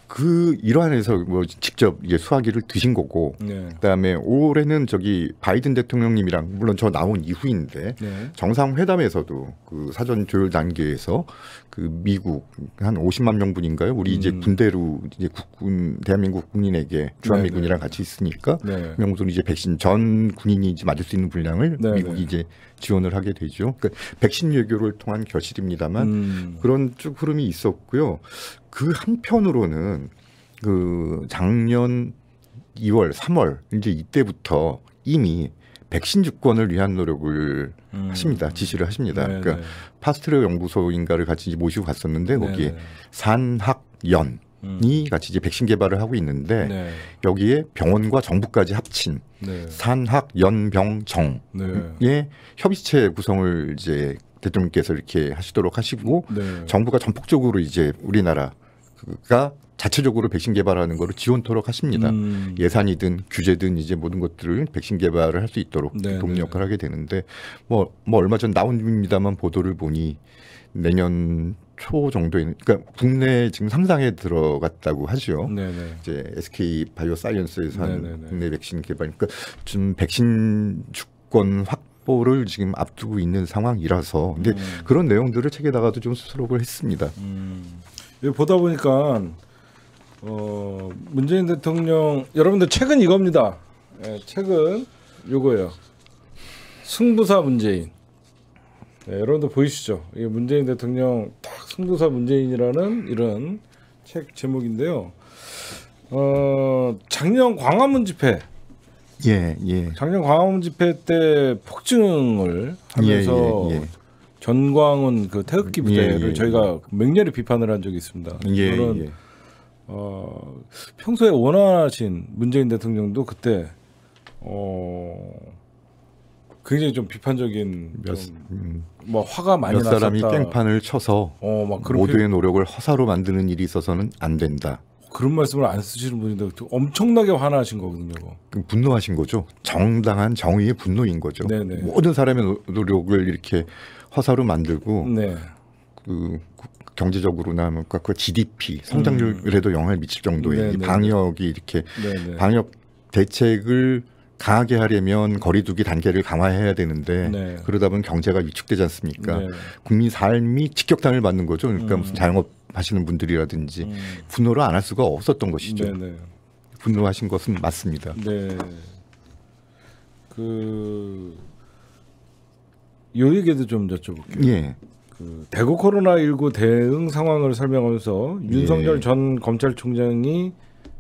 그 일환에서 뭐 직접 이제 수화기를 드신 거고 네. 그다음에 올해는 저기 바이든 대통령님이랑 물론 저 나온 이후인데 네. 정상회담에서도 그 사전 조율 단계에서 그 미국 한 50만 명분인가요? 우리 음. 이제 군대로 이제 국군 대한민국 국민에게 주한미군이랑 네, 네. 같이 있으니까 네. 그 명분 이제 백신 전 군인이 이제 맞을 수 있는 분량을 네네. 미국이 네. 이제 지원을 하게 되죠. 그러니까 백신 외교를 통한 결실입니다만 음. 그런 쭉 흐름이 있었고요. 그 한편으로는 그 작년 2월, 3월 이제 이때부터 이미 백신 주권을 위한 노력을 음. 하십니다. 지시를 하십니다. 네네. 그러니까 네. 파스트레 연구소인가를 같이 모시고 갔었는데 네, 거기에 네. 산학연이 음. 같이 이제 백신 개발을 하고 있는데 네. 여기에 병원과 정부까지 합친 네. 산학연병정의 협의체 구성을 이제 대통령께서 이렇게 하시도록 하시고 정부가 전폭적으로 이제 우리나라가 자체적으로 백신 개발하는 거를 지원토록 하십니다. 음. 예산이든 규제든 이제 모든 것들을 백신 개발을 할 수 있도록 네네. 돕 네, 역할을 네. 하게 되는데 뭐, 뭐 얼마 전 나온입니다만 보도를 보니 내년 초정도에 그러니까 국내 지금 상상에 들어갔다고 하죠. 네네. 네. 이제 SK 바이오 사이언스에서 한 국내 백신 개발 그러니까 지금 백신 주권 확 확보를 지금 앞두고 있는 상황이라서 근데 음. 그런 내용들을 책에다가도 좀 수록을 했습니다. 음. 보다 보니까 어, 문재인 대통령 여러분들 최근 이겁니다. 예, 최근 요거예요. 승부사 문재인. 예, 여러분들 보이시죠? 이게 문재인 대통령 딱 승부사 문재인이라는 이런 책 제목인데요. 어, 작년 광화문 집회. 예, 예. 작년 광화문 집회 때 폭증을 하면서 예, 예, 예. 전광훈 그 태극기 부대를 예, 예. 저희가 맹렬히 비판을 한 적이 있습니다. 예, 어, 평소에 원하신 문재인 대통령도 그때 어, 굉장히 좀 비판적인 몇, 좀, 음, 뭐 화가 많이 몇 사람이 났 깽판을 쳐서 어, 막 그런 모두의 노력을 허사로 만드는 일이 있어서는 안 된다. 그런 말씀을 안 쓰시는 분인데 엄청나게 화나신 거거든요. 그 분노하신 거죠. 정당한 정의의 분노인 거죠. 네네. 모든 사람의 노력을 이렇게 허사로 만들고 네. 그 경제적으로나 뭔가 그 GDP 성장률에도 음. 영향을 미칠 정도의 이 방역이 이렇게 방역 대책을 강하게 하려면 거리두기 단계를 강화해야 되는데 네. 그러다 보면 경제가 위축되지 않습니까? 네. 국민 삶이 직격탄을 맞는 거죠. 그러니까 음. 무슨 자영업 하시는 분들이라든지 음. 분노를 안 할 수가 없었던 것이죠. 네, 분노하신 것은 맞습니다. 네. 그요 얘기도 좀 여쭤볼게요. 예. 대구 코로나19 대응 상황을 설명하면서 예. 윤석열 전 검찰총장이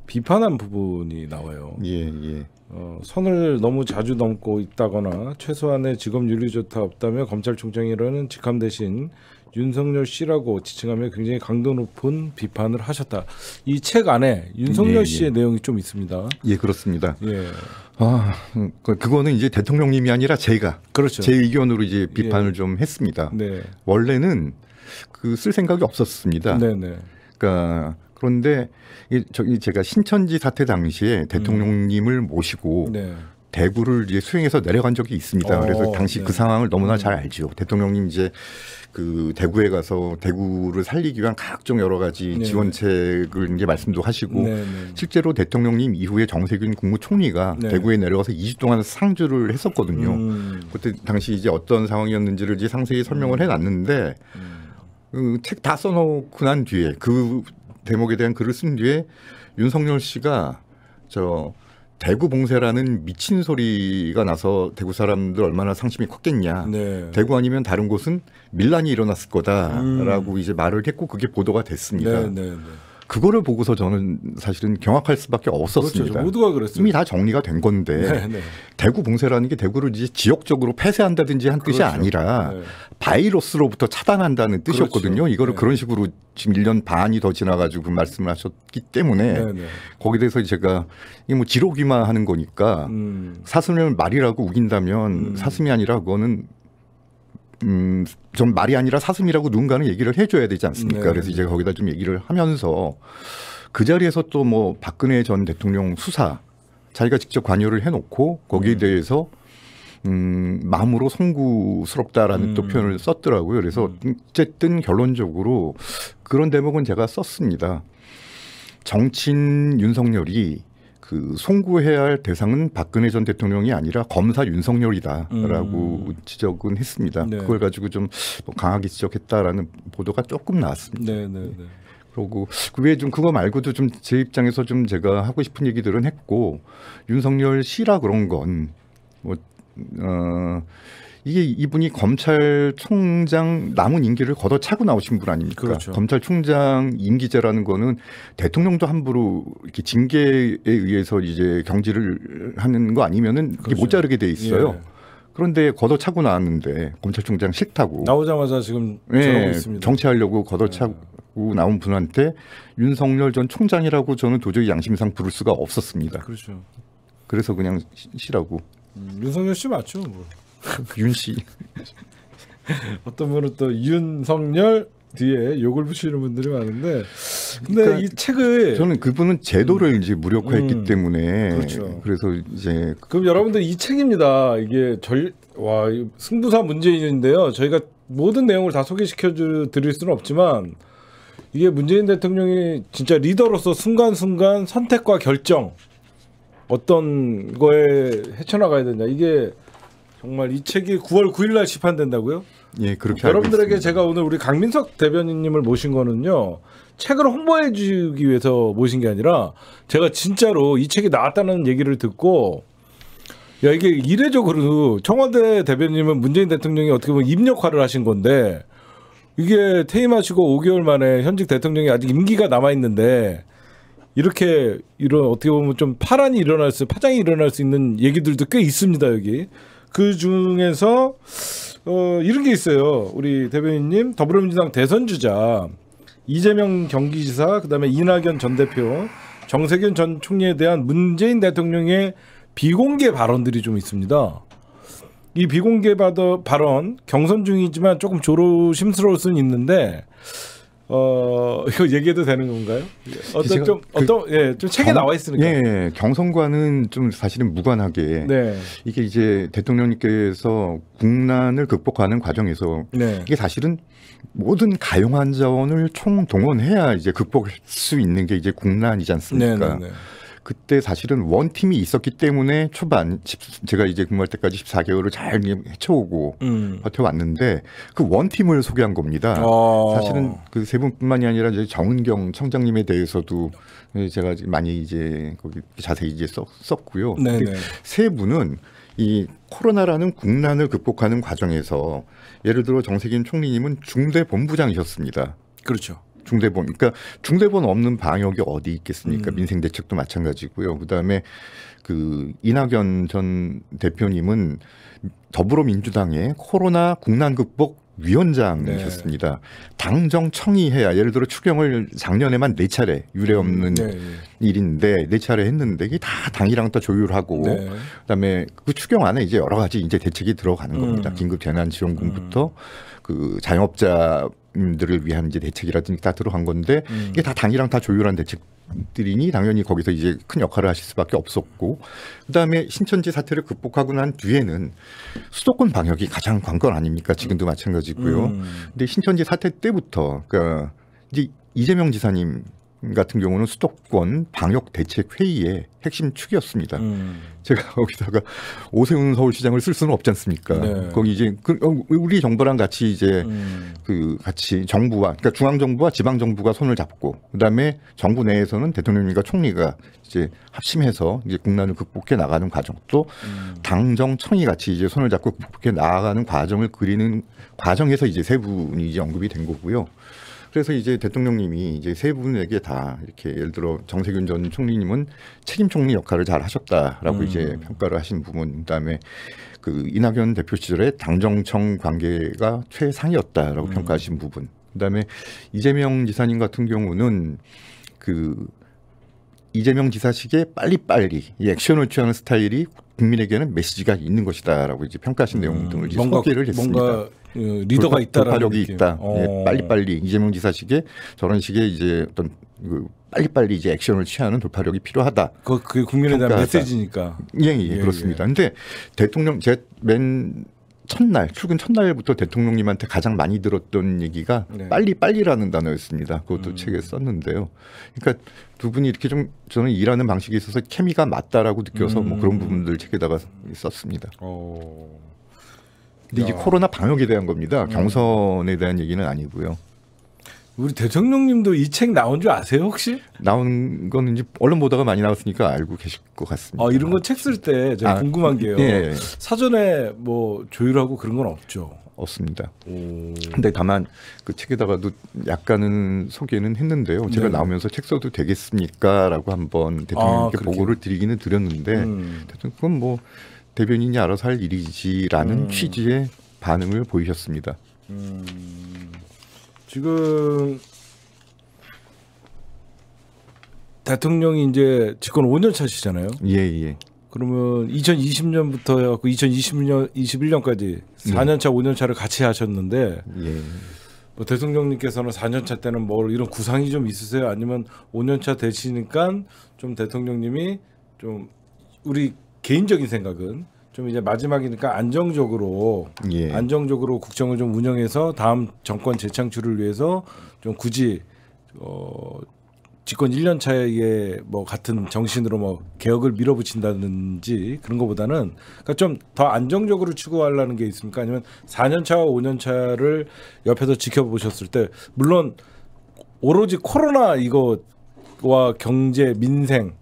비판한 부분이 나와요. 예, 예. 어, 선을 너무 자주 넘고 있다거나 최소한의 직업 윤리조차 없다며 검찰총장이라는 직함 대신 윤석열 씨라고 지칭하며 굉장히 강도 높은 비판을 하셨다. 이 책 안에 윤석열 예, 예, 씨의 내용이 좀 있습니다. 예, 그렇습니다. 예. 아, 음, 그, 그거는 이제 대통령님이 아니라 제가 그렇죠. 제 의견으로 이제 예. 비판을 예. 좀 했습니다. 네. 원래는 그 쓸 생각이 없었습니다. 네네. 네. 그러니까 그런데 저기 제가 신천지 사태 당시에 대통령님을 음. 모시고 네. 대구를 이제 수행해서 내려간 적이 있습니다. 어, 그래서 당시 그 네. 그 상황을 너무나 음. 잘 알죠. 대통령님 이제 그 대구에 가서 대구를 살리기 위한 각종 여러 가지 네. 지원책을 이제 말씀도 하시고 네. 네. 실제로 대통령님 이후에 정세균 국무총리가 네. 대구에 내려가서 2주 동안 상주를 했었거든요. 음. 그때 당시 이제 어떤 상황이었는지를 이제 상세히 설명을 음. 해놨는데 음. 그 책다 써놓고 난 뒤에 그 대목에 대한 글을 쓴 뒤에 윤석열 씨가 저 대구 봉쇄라는 미친 소리가 나서 대구 사람들 얼마나 상심이 컸겠냐. 네. 대구 아니면 다른 곳은 밀란이 일어났을 거다라고 음. 이제 말을 했고 그게 보도가 됐습니다. 네, 네, 네. 그거를 보고서 저는 사실은 경악할 수밖에 그렇죠. 없었습니다. 그렇죠. 모두가 그랬습니다. 이미 다 정리가 된 건데 *laughs* 네, 네. 대구 봉쇄라는 게 대구를 이제 지역적으로 폐쇄한다든지 한 뜻이 그렇죠. 아니라 네. 바이러스로부터 차단한다는 뜻이었거든요. 그렇죠. 이거를 네. 그런 식으로 지금 1년 반이 더 지나가지고 그 말씀을 하셨기 때문에 네, 네. 거기에 대해서 제가 이뭐 지로기만 하는 거니까 음. 사슴을 말이라고 우긴다면 음. 사슴이 아니라 그거는 음, 좀 말이 아니라 사슴이라고 누군가는 얘기를 해줘야 되지 않습니까? 네. 그래서 이제 거기다 좀 얘기를 하면서 그 자리에서 또 뭐 박근혜 전 대통령 수사 자기가 직접 관여를 해놓고 거기에 네. 대해서 음, 마음으로 송구스럽다라는 음. 또 표현을 썼더라고요. 그래서 음. 어쨌든 결론적으로 그런 대목은 제가 썼습니다. 정치인 윤석열이 그 송구해야 할 대상은 박근혜 전 대통령이 아니라 검사 윤석열이다라고 음. 지적은 했습니다. 네. 그걸 가지고 좀 뭐 강하게 지적했다라는 보도가 조금 나왔습니다. 네, 네, 네. 그러고 그 외에 좀 그거 말고도 좀 제 입장에서 좀 제가 하고 싶은 얘기들은 했고 윤석열 씨라 그런 건 뭐 어. 이게 이분이 검찰총장 남은 임기를 걷어차고 나오신 분 아닙니까? 그렇죠. 검찰총장 임기제라는 거는 대통령도 함부로 이렇게 징계에 의해서 이제 경질을 하는 거 아니면은 그렇죠. 못 자르게 돼 있어요. 예. 그런데 걷어차고 나왔는데 검찰총장 싫다고 나오자마자 지금 예, 정치하려고 걷어차고 예. 나온 분한테 윤석열 전 총장이라고 저는 도저히 양심상 부를 수가 없었습니다. 그렇죠. 그래서 그냥 싫라고 음, 윤석열 씨 맞죠? 뭐. *laughs* 윤씨. 어떤 분은 또 윤석열 뒤에 욕을 붙이는 분들이 많은데 근데 그러니까 이 책을 저는 그분은 제도를 음. 이제 무력화했기 음. 때문에 그렇죠. 그래서 이제 그럼 여러분들 이 책입니다. 이게 절와 승부사 문제인인데요 저희가 모든 내용을 다 소개시켜 드릴 수는 없지만 이게 문재인 대통령이 진짜 리더로서 순간순간 선택과 결정 어떤 거에 헤쳐나가야 되냐 이게 정말 이 책이 9월 9일 날 시판된다고요? 예, 그렇게 여러분들에게 제가 오늘 우리 강민석 대변인님을 모신 거는요. 책을 홍보해 주기 위해서 모신 게 아니라 제가 진짜로 이 책이 나왔다는 얘기를 듣고 야 이게 이례적으로 청와대 대변인은 문재인 대통령이 어떻게 보면 입력화를 하신 건데 이게 퇴임하시고 5개월 만에 현직 대통령이 아직 임기가 남아 있는데 이렇게 이런 어떻게 보면 좀 파란이 일어날 수 파장이 일어날 수 있는 얘기들도 꽤 있습니다 여기 그 중에서 어, 이런 게 있어요. 우리 대변인님 더불어민주당 대선 주자 이재명 경기지사 그다음에 이낙연 전 대표 정세균 전 총리에 대한 문재인 대통령의 비공개 발언들이 좀 있습니다. 이 비공개 발언 경선 중이지만 조금 조심스러울 수는 있는데 어 *laughs* 이거 얘기해도 되는 건가요? 어떤 좀 그, 어떤 예 좀 책에 경, 나와 있으니까 예, 예. 경선과는 좀 사실은 무관하게 네. 이게 이제 대통령님께서 국난을 극복하는 과정에서 네. 이게 사실은 모든 가용 한자원을총 동원해야 이제 극복할 수 있는 게 이제 국난이지 않습니까? 네, 네, 네. 그때 사실은 원 팀이 있었기 때문에 초반 제가 이제 근무할 때까지 14개월을 잘 헤쳐오고 음. 버텨왔는데 그원 팀을 소개한 겁니다. 어. 사실은 그 세 분뿐만이 아니라 이제 정은경 청장님에 대해서도 제가 많이 이제 거기 자세히 이제 써, 썼고요. 네, 네. 세 분은 이 코로나라는 국난을 극복하는 과정에서 예를 들어 정세균 총리님은 중대 본부장이셨습니다. 그렇죠. 중대본. 그러니까 중대본 없는 방역이 어디 있겠습니까? 음. 민생 대책도 마찬가지고요. 그다음에 그 이낙연 전 대표님은 더불어민주당의 코로나 국난 극복 위원장이셨습니다. 네. 당정 청이해야 예를 들어 추경을 작년에만 네 차례 유례 음, 없는 네, 네, 일인데 네 차례 했는데 이게 다 당이랑 또 조율하고 네. 그다음에 그 추경 안에 이제 여러 가지 이제 대책이 들어가는 겁니다. 음. 긴급 재난 지원금부터 음. 그 자영업자 국민들을 위한 이제 대책이라든지 다 들어간 건데 음. 이게 다 당이랑 다 조율한 대책들이니 당연히 거기서 이제 큰 역할을 하실 수밖에 없었고 그다음에 신천지 사태를 극복하고 난 뒤에는 수도권 방역이 가장 관건 아닙니까 지금도 마찬가지고요. 음. 근데 신천지 사태 때부터 그니까 이제 이재명 지사님 같은 경우는 수도권 방역 대책 회의의 핵심 축이었습니다. 음. 제가 *laughs* 거기다가 오세훈 서울시장을 쓸 수는 없지 않습니까? 네. 거기 이제 그 어, 우리 정부랑 같이 이제 음. 그 같이 정부와 그러니까 중앙 정부와 지방 정부가 손을 잡고 그다음에 정부 내에서는 대통령님과 총리가 이제 합심해서 이제 국난을 극복해 나가는 과정 또 음. 당정 청이 같이 이제 손을 잡고 극복해 나가는 아 과정을 그리는 과정에서 이제 세 분이 이제 언급이 된 거고요. 그래서 이제 대통령님이 이제 세 분에게 다 이렇게 예를 들어 정세균 전 총리님은 책임 총리 역할을 잘 하셨다라고 음. 이제 평가를 하신 부분 그다음에 그 이낙연 대표 시절에 당정청 관계가 최상이었다라고 음. 평가하신 부분 그다음에 이재명 지사님 같은 경우는 그 이재명 지사식의 빨리빨리 액션을 취하는 스타일이 국민에게는 메시지가 있는 것이다라고 이제 평가하신 내용 음. 등을 음, 뭔가, 소개를 했습니다. 뭔가 어, 리더가 있다라는 돌파력이 느낌. 있다. 예, 어. 빨리빨리 이재명 지사식의 저런 식의 이제 어떤 그 빨리빨리 이제 액션을 취하는 돌파력이 필요하다. 그 그게 국민에 대한 메시지니까. 예, 예, 예, 예. 그렇습니다. 예. 근데 대통령 제 맨 첫날 출근 첫날부터 대통령님한테 가장 많이 들었던 얘기가 네. 빨리 빨리라는 단어였습니다. 그것도 음. 책에 썼는데요. 그러니까 두 분이 이렇게 좀 저는 일하는 방식에 있어서 케미가 맞다라고 느껴서 뭐 음. 뭐 그런 부분들 책에다가 썼습니다. 어. 근데 이게 코로나 방역에 대한 겁니다. 음. 경선에 대한 얘기는 아니고요. 우리 대통령님도 이 책 나온 줄 아세요 혹시? 나온 건 이제 언론 보다가 많이 나왔으니까 알고 계실 것 같습니다. 아, 이런 거 책 쓸 때 제가 아, 궁금한 예, 게요. 예. 사전에 뭐 조율하고 그런 건 없죠. 없습니다. 오. 근데 다만 그 책에다가도 약간은 소개는 했는데요. 제가 네. 나오면서 책 써도 되겠습니까라고 한번 아, 대통령께 아, 보고를 드리기는 드렸는데 음. 대통령 그건 뭐 대변인이 알아서 할 일이지라는 음. 취지의 반응을 보이셨습니다. 음. 지금 대통령이 이제 집권 5년 차시잖아요. 예, 예. 그러면 2020년부터 해갖고 2020년 21년까지 4년 차, 예. 5년 차를 같이 하셨는데 예. 뭐 대통령님께서는 4년 차 때는 뭘 뭐 이런 구상이 좀 있으세요? 아니면 5년 차 되시니까 좀 대통령님이 좀 우리 개인적인 생각은 좀 이제 마지막이니까 안정적으로 예. 안정적으로 국정을 좀 운영해서 다음 정권 재창출을 위해서 좀 굳이 어 집권 1년 차에 뭐 같은 정신으로 뭐 개혁을 밀어붙인다든지 그런 것보다는 그러니까 좀 더 안정적으로 추구하려는 게 있습니까? 아니면 4년 차와 5년 차를 옆에서 지켜보셨을 때 물론 오로지 코로나 이거와 경제 민생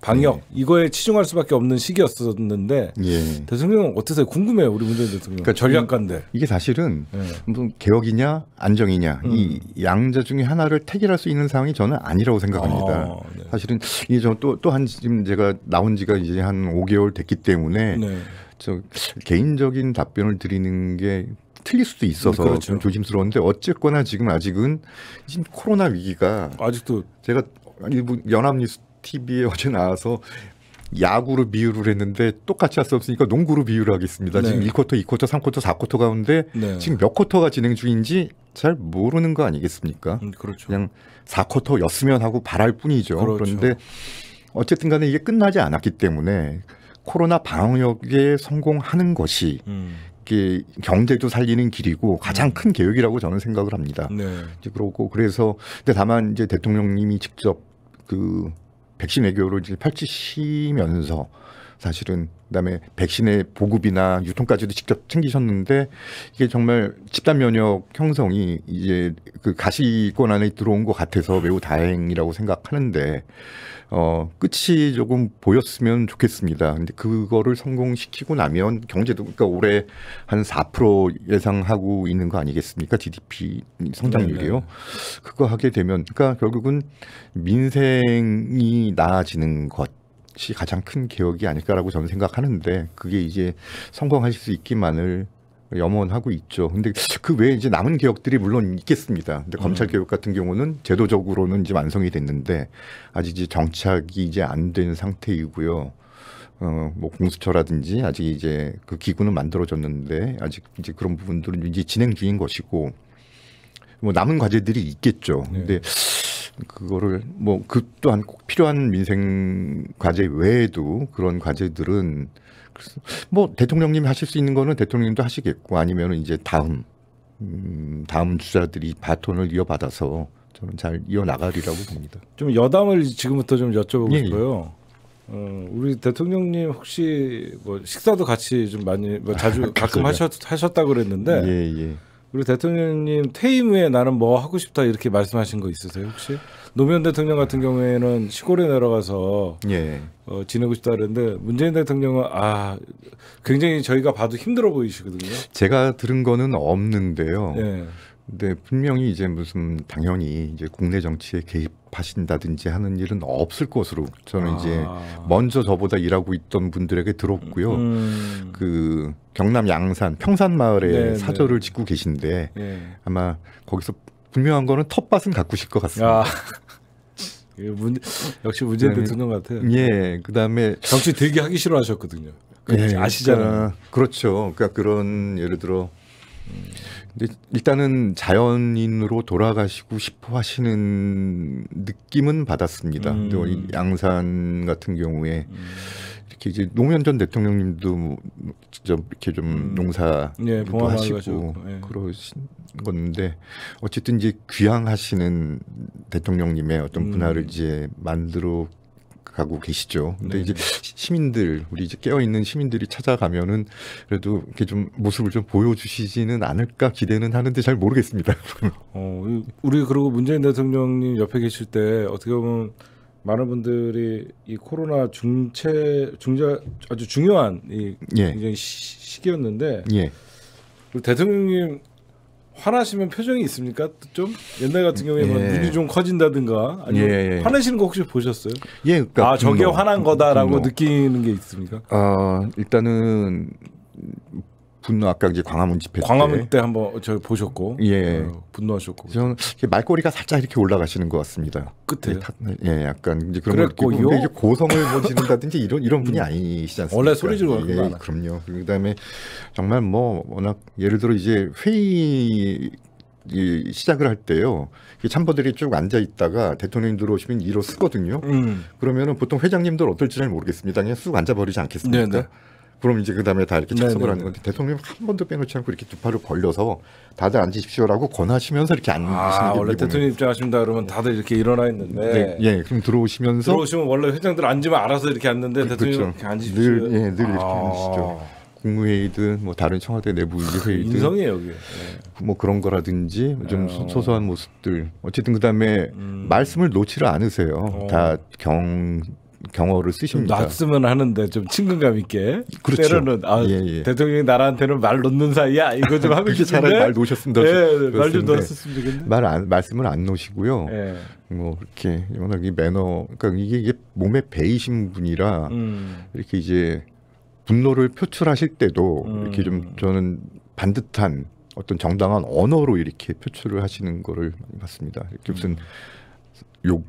방역 네. 이거에 치중할 수밖에 없는 시기였었는데 예. 대통령 은 어떠세요? 궁금해요, 우리 문재인 대통령. 그러니까 전략가인데 이게 사실은 예. 무슨 개혁이냐 안정이냐 음. 이 양자 중에 하나를 택일할 수 있는 상황이 저는 아니라고 생각합니다. 아, 네. 사실은 이게 저또또 한 지금 제가 나온 지가 이제 한 5개월 됐기 때문에 네. 저 개인적인 답변을 드리는 게 틀릴 수도 있어서 네, 그렇죠. 좀 조심스러운데 어쨌거나 지금 아직은 지금 코로나 위기가 아직도 제가 일부 연합뉴스 TV에 *laughs* 어제 나와서 야구로 비유를 했는데 똑같이 할 수 없으니까 농구로 비유를 하겠습니다. 네. 지금 1쿼터, 2쿼터, 3쿼터, 4쿼터 가운데 네. 지금 몇 쿼터가 진행 중인지 잘 모르는 거 아니겠습니까? 음, 그렇죠. 그냥 4쿼터였으면 하고 바랄 뿐이죠. 그렇죠. 그런데 어쨌든 간에 이게 끝나지 않았기 때문에 코로나 방역에 성공하는 것이 음. 경제도 살리는 길이고 가장 음. 큰 계획이라고 저는 생각을 합니다. 네. 그러고 그래서 근데 다만 이제 대통령님이 직접 그 백신 외교를 이 펼치시면서 사실은 그다음에 백신의 보급이나 유통까지도 직접 챙기셨는데 이게 정말 집단 면역 형성이 이제 그 가시권 안에 들어온 것 같아서 매우 다행이라고 생각하는데 어 끝이 조금 보였으면 좋겠습니다. 근데 그거를 성공시키고 나면 경제도 그러니까 올해 한 4% 예상하고 있는 거 아니겠습니까? GDP 성장률이요. 네, 네. 그거 하게 되면 그러니까 결국은 민생이 나아지는 것 것이 가장 큰 개혁이 아닐까라고 저는 생각하는데 그게 이제 성공하실 수 있기만을 염원하고 있죠. 근데 그 외에 이제 남은 개혁들이 물론 있겠습니다. 근데 검찰 음. 개혁 같은 경우는 제도적으로는 이제 완성이 됐는데 아직 이제 정착이 이제 안 된 상태이고요. 어, 뭐 공수처라든지 아직 이제 그 기구는 만들어졌는데 아직 이제 그런 부분들은 이제 진행 중인 것이고 뭐 남은 과제들이 있겠죠. 네. 근데 네. 그거를 뭐 그 또한 꼭 필요한 민생 과제 외에도 그런 과제들은 그래서 뭐 대통령님이 하실 수 있는 거는 대통령님도 하시겠고 아니면 이제 다음 음, 다음 주자들이 바톤을 이어받아서 저는 잘 이어나가리라고 봅니다. 좀 여담을 지금부터 좀 여쭤보고 예, 예. 싶어요. 예. 어, 우리 대통령님 혹시 뭐 식사도 같이 좀 많이 뭐 자주 아, 가끔 하셨, 하셨다 고 그랬는데 예, 예. 우리 대통령님 퇴임 후에 나는 뭐 하고 싶다 이렇게 말씀하신 거 있으세요 혹시? 노무현 대통령 같은 경우에는 시골에 내려가서 예. 어, 지내고 싶다 그랬는데 문재인 대통령은 아 굉장히 저희가 봐도 힘들어 보이시거든요. 제가 들은 거는 없는데요. 예. 근데 분명히 이제 무슨 당연히 이제 국내 정치에 개입 파신다든지 하는 일은 없을 것으로 저는 아. 이제 먼저 저보다 일하고 있던 분들에게 들었고요. 음. 그 경남 양산 평산 마을에 네, 사저를 네. 짓고 계신데 네. 아마 거기서 분명한 거는 텃밭은 가꾸실 것 같습니다. 아. *laughs* 문, 역시 문재인 대통령 네. 같아요. 예, 그다음에 정치 되게 하기 싫어하셨거든요. 예, 아시잖아요. 그러니까, 그렇죠 그러니까 그런 예를 들어 음, 근데 일단은 자연인으로 돌아가시고 싶어 하시는 느낌은 받았습니다. 뭐 음. 근 양산 같은 경우에 음. 이렇게 이제 노무현 전 대통령님도 뭐 직접 이렇게 좀 음. 농사 예, 하시고 예. 그러신 건데 어쨌든 이제 귀향하시는 대통령님의 어떤 음. 분화를 이제 만들어 가고 계시죠. 근데 네 이제 시민들 우리 이제 깨어 있는 시민들이 찾아가면은 그래도 이렇게 좀 모습을 좀 보여주시지는 않을까 기대는 하는데 잘 모르겠습니다. *laughs* 어, 우리 그리고 문재인 대통령님 옆에 계실 때 어떻게 보면 많은 분들이 이 코로나 중체 중자 아주 중요한 이 예. 굉장히 시, 기였는데 예. 대통령님 화나시면 표정이 있습니까? 좀 옛날 같은 경우에 뭐 예. 눈이 좀 커진다든가 아니면 예. 예. 화내시는 거 혹시 보셨어요? 예, 그러니까 아 저게 분노, 화난 거다라고 분노. 느끼는 게 있습니까? 아 일단은 분노 아까 이제 광화문 집회 광화문 때, 때 한번 저 보셨고 예 어, 분노하셨고 저는 말꼬리가 살짝 이렇게 올라가시는 것 같습니다. 끝에 예, 네, 예 약간 이제 그런 그랬고요. 이제 고성을 뭐 지른다든지 이런 이런 분이 음. 아니시잖아요 원래 소리 지르고 예, 그럼요. 그다음에 정말 뭐 워낙 예를 들어 이제 회의 이 시작을 할 때요. 이 참모들이 쭉 앉아 있다가 대통령님 들어오시면 이로 쓰거든요. 음. 그러면은 보통 회장님들 어떨지 잘 모르겠습니다. 그냥 쑥 앉아 버리지 않겠습니까? 네네. 네. 그럼 이제 그 다음에 다 이렇게 네, 착석을 네, 하는 네. 건데 대통령 한 번도 빼놓지 않고 이렇게 두 팔을 벌려서 다들 앉으십시오라고 권하시면서 이렇게 앉으시는 아, 원래 대통령 입장하십니다 그러면 다들 이렇게 일어나 있는데 예, 예 그럼 들어오시면서 들어오시면 원래 회장들 앉으면 알아서 이렇게 앉는데 그, 대통령 그렇죠. 앉으시죠 늘, 예, 늘 이렇게 아. 앉으시죠 국무회의든 뭐 다른 청와대 내부 회의든 인성이 여기 네. 뭐 그런 거라든지 좀 네. 소소한 모습들 어쨌든 그다음에 음. 말씀을 놓지를 않으세요 어. 다경 경어를 쓰십니다. 놨으면 하는데 좀 친근감 있게. 그렇죠. 때로는 아, 예, 예. 대통령이 나한테는 말 놓는 사이야 이거 좀 하고 싶은데. 차라리 말 놓으셨습니다. 예, 말좀 놓았으면 좋겠는데말 안, 말씀을 안 놓으시고요. 예. 뭐 이렇게 워낙 이 매너, 그러니까 이게, 이게 몸에 배이신 분이라 음. 이렇게 이제 분노를 표출하실 때도 음. 이렇게 좀 음. 저는 반듯한 어떤 정당한 언어로 이렇게 표출을 하시는 거를 많이 봤습니다. 이렇게 무슨 음. 욕,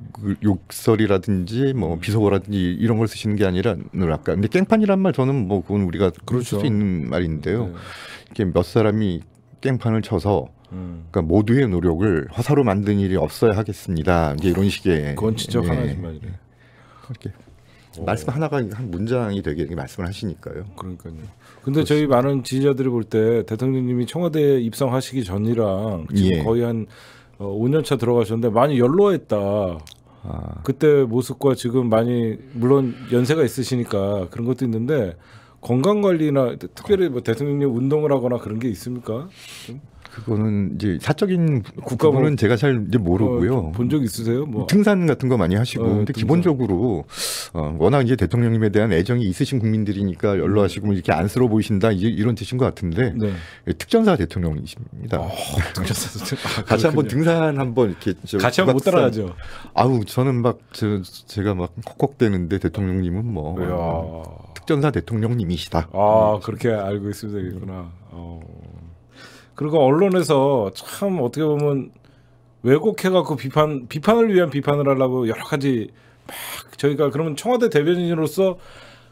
욕설이라든지 뭐 음. 비속어라든지 이런 걸 쓰시는 게 아니라 늘 아까 근데 깽판이란 말 저는 뭐 그건 우리가 그럴 그렇죠. 수 있는 말인데요. 네. 이게 몇 사람이 깽판을 쳐서 음. 그러니까 모두의 노력을 화사로 만든 일이 없어야 하겠습니다. 이제 이런 식의 그건 진짜 예. 하나의 말이래. 이렇게 어. 말씀 하나가 한 문장이 되게 말씀을 하시니까요. 그러니까요. 근데 그렇습니다. 저희 많은 지지자들이 볼 때 대통령님이 청와대 에 입성하시기 전이랑 지금 예. 거의 한 어, 5년차 들어가셨는데 많이 연로했다. 아. 그때 모습과 지금 많이 물론 연세가 있으시니까 그런 것도 있는데 건강 관리나 특별히 뭐 대통령님 운동을 하거나 그런 게 있습니까? 좀? 그거는 이제 사적인 국가분은 뭐 제가 잘 이제 모르고요. 어, 본적 있으세요? 뭐 등산 같은 거 많이 하시고. 어, 근데 등산. 기본적으로 어, 워낙 이제 대통령님에 대한 애정이 있으신 국민들이니까 연로하시고 이렇게 안쓰러워 보이신다 이런 뜻인 것 같은데 네. 예, 특전사 대통령이십니다. 어, 특전사 아, 같이 한번 등산 한번 이렇게 같이 한번 못 따라가죠. 아우 저는 막 저, 제가 막 콕콕대는데 대통령님은 뭐 특전사 대통령님이시다. 아 그렇게 알고 있습니다. 그구나 어. 그리고 언론에서 참 어떻게 보면 왜곡해갖고 비판 비판을 위한 비판을 하려고 여러 가지 막 저희가 그러면 청와대 대변인으로서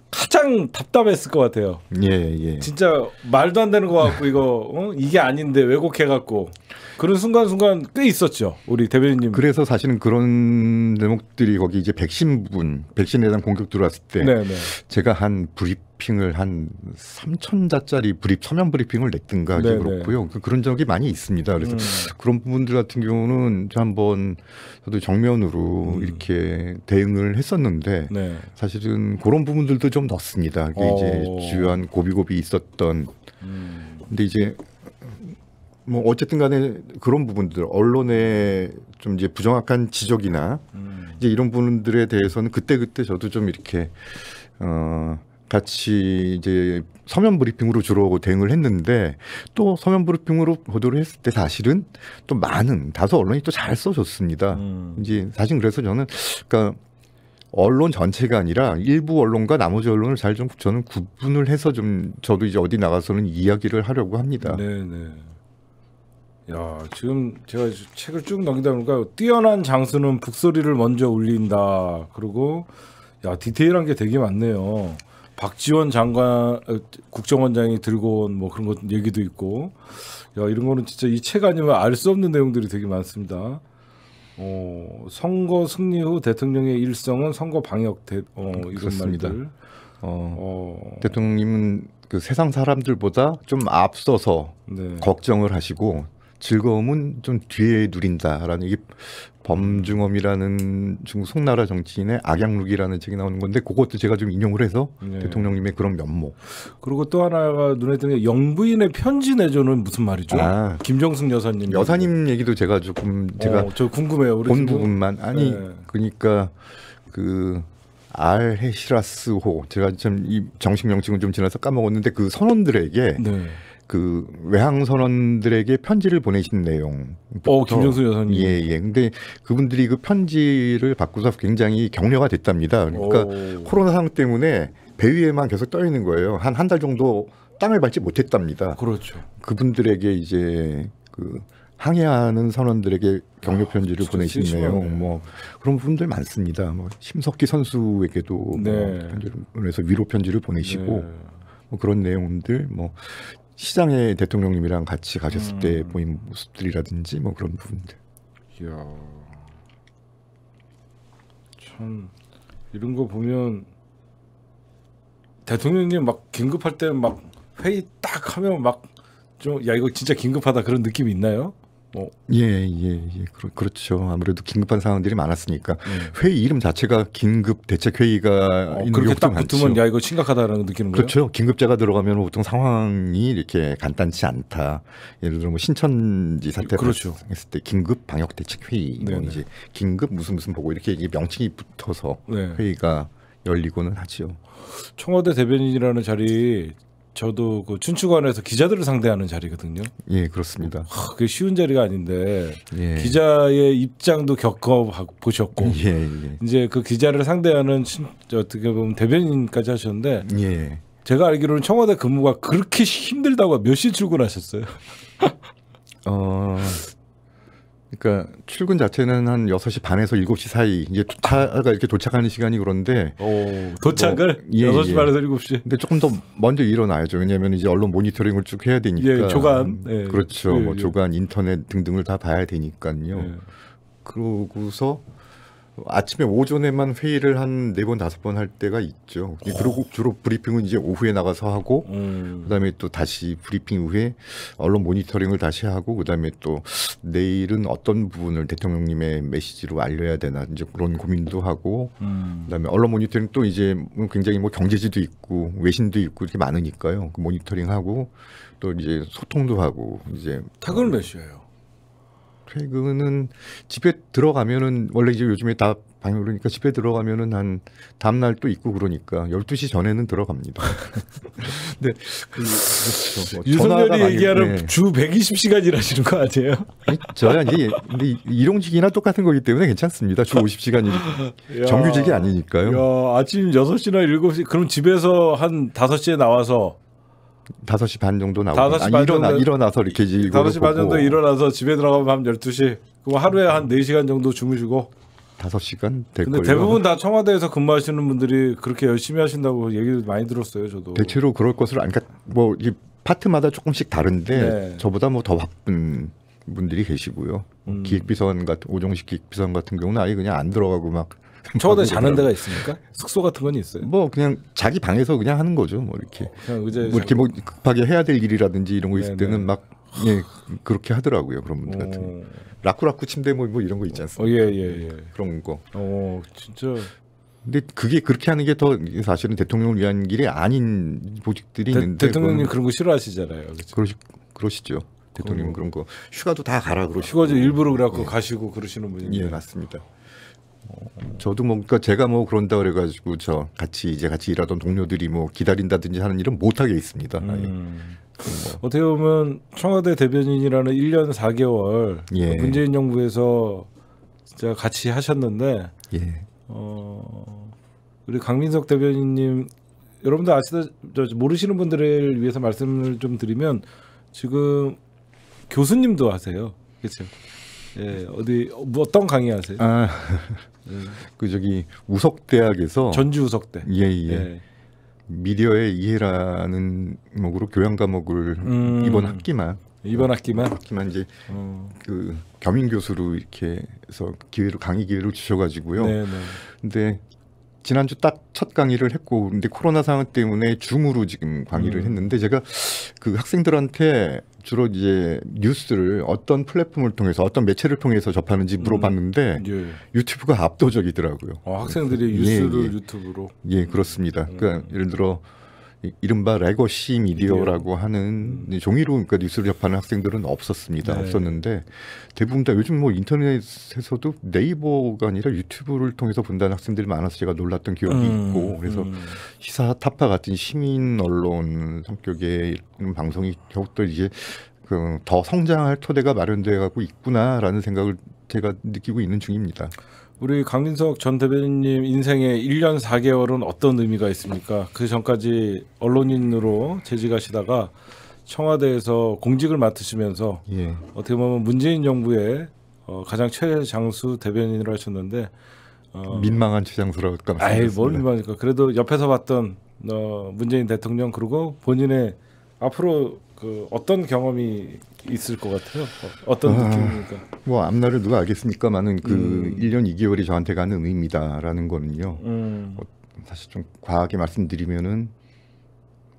가장 답답했을 것 같아요. 예, 예. 진짜 말도 안 되는 것 같고 이거 어? 이게 아닌데 왜곡해갖고 그런 순간순간 꽤 있었죠 우리 대변인님. 그래서 사실은 그런 대목들이 거기 이제 백신 부분, 백신에 대한 공격 들어왔을 때 네네. 네. 제가 한 브리프 브리핑을 한 3천자짜리 브리 서면 브리핑을 냈든가 이제 그렇고요. 그, 런 적이 많이 있습니다. 그래서 음. 그런 부분들 같은 경우는 한번 저도 정면으로 음. 이렇게 대응을 했었는데 네. 사실은 그런 부분들도 좀 넣습니다. 이게 오. 어. 이제 주요한 고비고비 있었던. 음. 근데 이제 뭐 어쨌든 간에 그런 부분들 언론에좀 이제 부정확한 지적이나 음. 이제 이런 부분들에 대해서는 그때 그때 저도 좀 이렇게 어 같이 이제 서면 브리핑으로 주로 대응을 했는데 또 서면 브리핑으로 보도를 했을 때 사실은 또 많은 다소 언론이 또 잘 써줬습니다. 음. 이제 사실 그래서 저는 그러니까 언론 전체가 아니라 일부 언론과 나머지 언론을 잘 좀 저는 구분을 해서 좀 저도 이제 어디 나가서는 이야기를 하려고 합니다. 네네. 야 지금 제가 책을 쭉 넘기다 보니까 뛰어난 장수는 북소리를 먼저 울린다. 그리고 야 디테일한 게 되게 많네요. 박지원 장관 어, 국정원장이 들고 온 뭐 그런 것 얘기도 있고 야 이런 거는 진짜 이 책 아니면 알 수 없는 내용들이 되게 많습니다. 어, 선거 승리 후 대통령의 일성은 선거 방역 대, 어, 이런 그렇니다 어, 어. 대통령님은 그 세상 사람들보다 좀 앞서서 네. 걱정을 하시고 즐거움은 좀 뒤에 누린다라는 이게 범중엄이라는 중국 송나라 정치인의 악양룩이라는 책이 나오는 건데 그것도 제가 좀 인용을 해서 네. 대통령님의 그런 면모. 그리고 또 하나가 눈에 띄는 게 영부인의 편지 내조는 무슨 말이죠? 아, 김정숙 여사님. 여사님 얘기도 제가 조금 제가 어, 저 궁금해요. 본 뭐- 부분만 아니 네. 그러니까 그 알헤시라스호 제가 참이 정식 명칭은 좀 지나서 까먹었는데 그 선원들에게. 네. 그 외항 선원들에게 편지를 보내신 내용. 어, 김정수 여사님. 예, 예. 근데 그분들이 그 편지를 받고서 굉장히 격려가 됐답니다. 그러니까 오. 코로나 상황 때문에 배 위에만 계속 떠 있는 거예요. 한 한 달 정도 땅을 밟지 못했답니다. 그렇죠. 그분들에게 이제 그 항해하는 선원들에게 격려 아, 편지를 아, 보내신 내용. 뭐 그런 분들 많습니다. 뭐 심석희 선수에게도 뭐 네. 뭐 편지를 보내서 위로 편지를 보내시고 네. 뭐 그런 내용들 뭐 시장에 대통령님이랑 같이 가셨을 음. 때 보인 모습들이라든지 뭐 그런 부분들. 이야, 참 이런 거 보면 대통령님 막 긴급할 때 막 회의 딱 하면 막 좀 야 이거 진짜 긴급하다 그런 느낌이 있나요? 어. 예, 예, 예. 그렇, 죠 그렇죠. 아무래도 긴급한 상황들이 많았으니까 음. 회의 이름 자체가 긴급 대책 회의가 어, 그렇게 딱 붙으면 많죠. 야 이거 심각하다라는 느끼는 거 그렇죠. 긴급자가 들어가면 보통 상황이 이렇게 간단치 않다. 예를 들어 뭐 신천지 사태 그렇죠. 했을 때 긴급 방역 대책 회의 이런 이제 긴급 무슨 무슨 보고 이렇게 게 명칭이 붙어서 네. 회의가 열리고는 하지요. 청와대 대변인이라는 자리 저도 그 춘추관에서 기자들을 상대하는 자리거든요. 예, 그렇습니다. 하, 그게 쉬운 자리가 아닌데 예. 기자의 입장도 겪어 보셨고 예, 예, 예. 이제 그 기자를 상대하는 춘, 어떻게 보면 대변인까지 하셨는데 예, 예. 제가 알기로는 청와대 근무가 그렇게 힘들다고 몇 시 출근하셨어요? 어 그러니까 출근 자체는 한 6시 반에서 7시 사이 이게 차가 이렇게 도착하는 시간이 그런데 오, 도착을 뭐, 예, 6시 예. 반에서 7시. 근데 조금 더 먼저 일어나야죠. 왜냐면 이제 언론 모니터링을 쭉 해야 되니까. 예, 조간. 음, 예, 그렇죠. 예, 뭐 예. 조간 인터넷 등등을 다 봐야 되니까요. 그러고서 아침에 오전에만 회의를 한 네 번 다섯 번 할 때가 있죠. 그리고 어. 주로 브리핑은 이제 오후에 나가서 하고 음. 그다음에 또 다시 브리핑 후에 언론 모니터링을 다시 하고 그다음에 또 내일은 어떤 부분을 대통령님의 메시지로 알려야 되나 이제 그런 고민도 하고 음. 그다음에 언론 모니터링 또 이제 뭐 굉장히 뭐 경제지도 있고 외신도 있고 이렇게 많으니까요. 그 모니터링하고 또 이제 소통도 하고 이제 퇴근 몇 시예요? 최근은 집에 들어가면은 원래 이제 요즘에 다 방역으로니까 집에 들어가면은 한 다음 날또 있고 그러니까 12시 전에는 들어갑니다. *laughs* 근데 그 그렇죠. 뭐 유선열이 얘기하는 네. 주 120시간 일하시는 거 아니에요? 저야 이제 예, 근데 일용직이나 똑같은 거기 때문에 괜찮습니다. 주 50시간이 정규직이 아니니까요. 야, 아침 6시나 7시 그럼 집에서 한 5시에 나와서 5시반 정도 나오고 아, 정도, 일어나 일어나서 이렇게 일곱 5시 반 정도 일어나서 집에 들어가면 밤 12시. 그럼 하루에 한 4시간 정도 주무시고 다 시간될 근데 대부분 다 청와대에서 근무하시는 분들이 그렇게 열심히 하신다고 얘기를 많이 들었어요, 저도. 대체로 그럴 것을 아니까 뭐 파트마다 조금씩 다른데 네. 저보다 뭐 더 바쁜 분들이 계시고요. 음. 기획비서관 같은 오종식 기획비서관 같은 경우는 아예 그냥 안 들어가고 막 저도 자는 데가 있습니까? 숙소 같은 건 있어요? 뭐 그냥 자기 방에서 그냥 하는 거죠. 뭐 이렇게 뭐 이렇게 뭐 급하게 해야 될 일이라든지 이런 거 있을 네네. 때는 막 예, 그렇게 하더라고요. 그런 분들 같은 라쿠라쿠 침대 뭐, 뭐 이런 거 있지 않습니까? 어, 예, 예, 예. 그런 거. 어, 진짜 근데 그게 그렇게 하는 게 더 사실은 대통령을 위한 길이 아닌 보직들이 대, 있는데 대통령님 그런 거 싫어하시잖아요. 그렇죠? 그러시, 그러시죠. 대통령은 그런 거 휴가도 다 가라 그러시고 휴가도 일부러 그래갖고 예. 가시고 그러시는 분이 예 맞습니다. 저도 뭐 그러니까 제가 뭐 그런다 그래가지고 저 같이 이제 같이 일하던 동료들이 뭐 기다린다든지 하는 일은 못하게 있습니다. 음. 뭐. 어떻게 보면 청와대 대변인이라는 1년 4개월 예. 그 문재인 정부에서 진짜 같이 하셨는데 예. 어, 우리 강민석 대변인님 여러분들 아시다 모르시는 분들을 위해서 말씀을 좀 드리면 지금 교수님도 하세요. 그렇죠? 예, 어디 뭐 어떤 강의 하세요? 아, 예. 그 저기 우석 대학에서 전주 우석 대. 예, 예. 예. 미디어의 이해라는 목으로 교양 과목을 음, 이번 학기만 이번 학기만 학기만 이제 어. 그 겸임 교수로 이렇게 해서 기회를 강의 기회를 주셔가지고요. 네네. 네. 근데 지난주 딱 첫 강의를 했고 근데 코로나 상황 때문에 줌으로 지금 강의를 음. 했는데 제가 그 학생들한테 주로 이제 뉴스를 어떤 플랫폼을 통해서 어떤 매체를 통해서 접하는지 음. 물어봤는데 음, 예. 유튜브가 압도적이더라고요. 아, 학생들이 뉴스를 예, 예. 유튜브로. 예 그렇습니다. 그러니까 음. 그러니까 예를 들어 이른바 레거시 미디어라고 하는 음. 종이로 그러니까 뉴스를 접하는 학생들은 없었습니다. 네. 없었는데 대부분 다 요즘 뭐 인터넷에서도 네이버가 아니라 유튜브를 통해서 본다는 학생들이 많아서 제가 놀랐던 기억이 음. 있고 그래서 음. 시사타파 같은 시민 언론 성격의 방송이 더욱더 이제 그더 성장할 토대가 마련돼 가고 있구나라는 생각을 제가 느끼고 있는 중입니다. 우리 강민석 전 대변인님 인생에 1년 4개월은 어떤 의미가 있습니까? 그 전까지 언론인으로 재직하시다가 청와대에서 공직을 맡으시면서 예. 어떻게 보면 문재인 정부의 어, 가장 최장수 대변인으로 하셨는데 어, 민망한 최장수라고 아예 뭘 민망하니까 그래도 옆에서 봤던 어, 문재인 대통령 그리고 본인의 앞으로 그 어떤 경험이 있을 것 같아요? 어떤 아, 느낌입니까? 뭐 앞날을 누가 알겠습니까만은 그 음. 1년 2개월이 저한테 가는 의미다라는 거는요. 음. 어, 사실 좀 과하게 말씀드리면은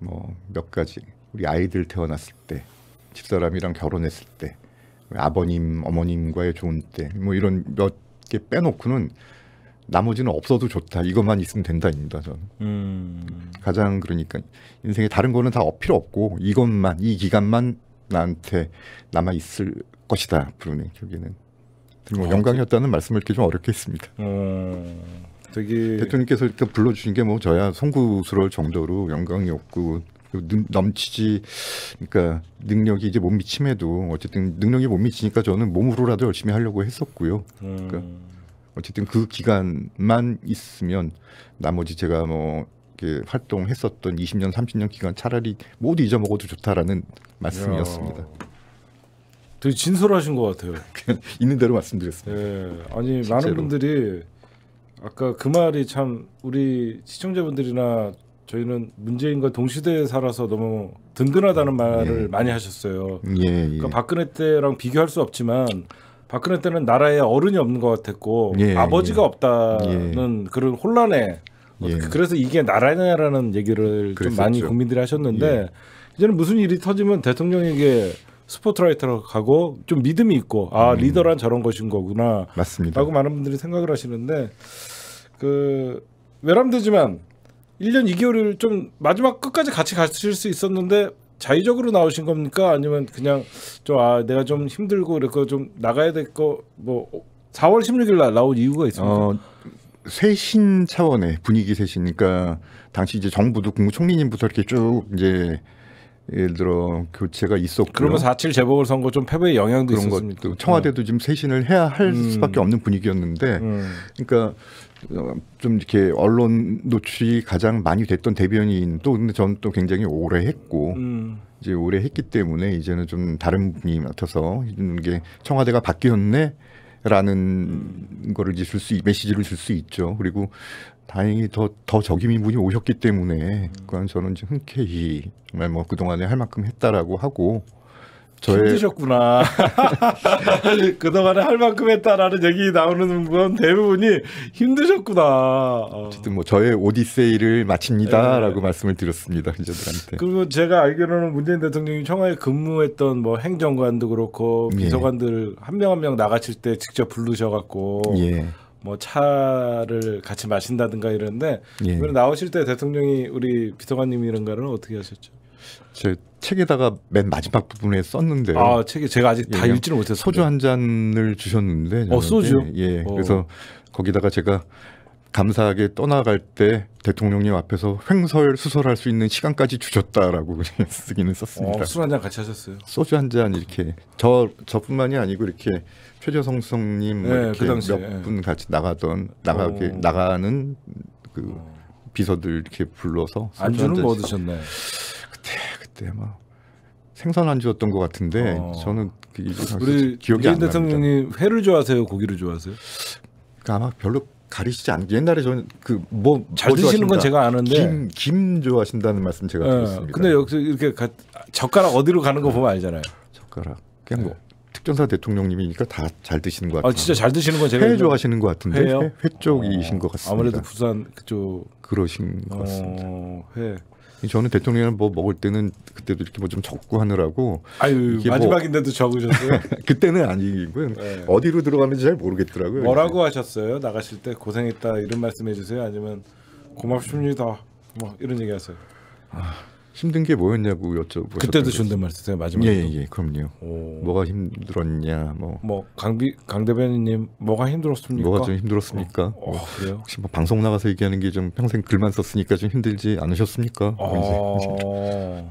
뭐 몇 가지 우리 아이들 태어났을 때 집사람이랑 결혼했을 때 아버님 어머님과의 좋은 때뭐 이런 몇 개 빼놓고는 나머지는 없어도 좋다. 이것만 있으면 된다입니다. 저는 음. 가장 그러니까 인생에 다른 거는 다 필요 없고 이것만 이 기간만 나한테 남아 있을 것이다. 부르네결기에는뭐 어, 아, 영광이었다는 말씀을 이렇게 좀 어렵게 했습니다. 음. 되게 대통령께서 이렇게 불러주신 게 뭐 저야 송구스러울 정도로 영광이었고 넘치지 그러니까 능력이 이제 못 미침에도 어쨌든 능력이 못 미치니까 저는 몸으로라도 열심히 하려고 했었고요. 그러니까 음. 그러니까 어쨌든 그 기간만 있으면 나머지 제가 뭐 활동했었던 20년, 30년 기간 차라리 모두 잊어먹어도 좋다라는 말씀이었습니다. 야. 되게 진솔하신 것 같아요. *laughs* 있는 대로 말씀드렸습니다. 네. 아니 실제로. 많은 분들이 아까 그 말이 참 우리 시청자분들이나 저희는 문재인과 동시대에 살아서 너무 든든하다는 말을 예. 많이 하셨어요. 예, 예. 그러니까 박근혜 때랑 비교할 수 없지만 박근혜 때는 나라에 어른이 없는 것 같았고 예, 예. 아버지가 예. 없다는 예. 그런 혼란에 예. 그래서 이게 나라냐라는 얘기를 그랬었죠. 좀 많이 국민들이 하셨는데 예. 이제는 무슨 일이 터지면 대통령에게 스포트라이트로 가고 좀 믿음이 있고 아 음. 리더란 저런 것인 거구나 맞습니다. 라고 많은 분들이 생각을 하시는데 그 외람되지만 1년 2개월을 좀 마지막 끝까지 같이 가실 수 있었는데 자의적으로 나오신 겁니까? 아니면 그냥 좀 아 내가 좀 힘들고 이래서좀 나가야 될 거 뭐 4월 16일 날 나온 이유가 있습니까? 어, 쇄신 차원의 분위기 쇄신이니까 그러니까 당시 이제 정부도 국무총리님부터 이렇게 쭉 이제 예를 들어 교체가 있었고 그러면 4.7 재보궐 선거 좀 패배의 영향도 있었습니까? 청와대도 네. 지금 쇄신을 해야 할 음. 수밖에 없는 분위기였는데 음. 그러니까 어, 좀 이렇게 언론 노출이 가장 많이 됐던 대변인 또 근데 저는 또 굉장히 오래 했고 음. 이제 오래 했기 때문에 이제는 좀 다른 분이 맡아서 이게 청와대가 바뀌었네. 라는 거를 이제 줄 수 메시지를 줄 수 있죠. 그리고 다행히 더 더 적임인 분이 오셨기 때문에 그건 저는 이제 흔쾌히 정말 뭐 그동안에 할 만큼 했다라고 하고 저의... 힘드셨구나. *laughs* 그동안에 할 만큼 했다라는 얘기 나오는 건 대부분이 힘드셨구나. 어. 어쨌든 뭐 저의 오디세이를 마칩니다라고 네. 말씀을 드렸습니다. 기자들한테. 그리고 뭐 제가 알기로는 문재인 대통령이 청와대 근무했던 뭐 행정관도 그렇고 예. 비서관들 예. 한명 한 명 나가실 때 직접 부르셔갖고 예. 뭐 차를 같이 마신다든가 이런데 예. 이번에 나오실 때 대통령이 우리 비서관님이런거는 어떻게 하셨죠? 제 책에다가 맨 마지막 부분에 썼는데 아 책에 제가 아직 다 예, 예. 읽지를 못해서 소주 한 잔을 주셨는데 어 소주 예, 예, 어. 그래서 거기다가 제가 감사하게 떠나갈 때 대통령님 앞에서 횡설 수설할 수 있는 시간까지 주셨다라고 *laughs* 쓰기는 썼습니다. 어, 술한 잔 같이 하셨어요. 소주 한 잔 이렇게 저 저뿐만이 아니고 이렇게 최재성 성님 뭐 네, 이렇게 그 몇분 예. 같이 나가던 나가게 오. 어. 나가는 그 어. 비서들 이렇게 불러서 안주는 뭐 드셨나요? 같아 네, 그때 막 뭐 생선 안주였던 것 같은데 어. 저는 그 우리 기억이 안 대통령님 회를 좋아하세요 고기를 좋아하세요? 그러니까 아마 별로 가리시지 않. 옛날에 저는 그 뭐잘 뭐 드시는 건 제가 아는데 김, 김 좋아하신다는 말씀 제가 네. 어, 들었습니다. 근데 여기서 이렇게 가, 젓가락 어디로 가는 거 보면 알잖아요. 젓가락 그냥 뭐 네. 특전사 대통령님이니까 다 잘 드시는 것 아, 같아요. 아, 진짜 잘 드시는 건 제가 회 좋아하시는 것 같은데 회요? 회 쪽이신 어, 것 같습니다. 아무래도 부산 그쪽 그러신 것 어, 같습니다. 어, 회. 저는 대통령을 뭐 먹을 때는 그때도 이렇게 뭐 좀 적고 하느라고. 아유 뭐 마지막인데도 뭐 적으셨어요? *laughs* 그때는 아니고요. 네. 어디로 들어가는지 잘 모르겠더라고요. 뭐라고 이제. 하셨어요? 나가실 때 고생했다 이런 말씀해 주세요. 아니면 고맙습니다. 뭐 이런 얘기하세요. 아. 힘든 게 뭐였냐고 여쭤보셨 그때도 존댓말 쓰세요 마지막 예예 예, 그럼요. 오. 뭐가 힘들었냐 뭐. 뭐 강비 강 대변인님 뭐가 힘들었습니까? 뭐가 좀 힘들었습니까? 어, 어, 그래요? 혹시 뭐 방송 나가서 얘기하는 게 좀 평생 글만 썼으니까 좀 힘들지 않으셨습니까? 어.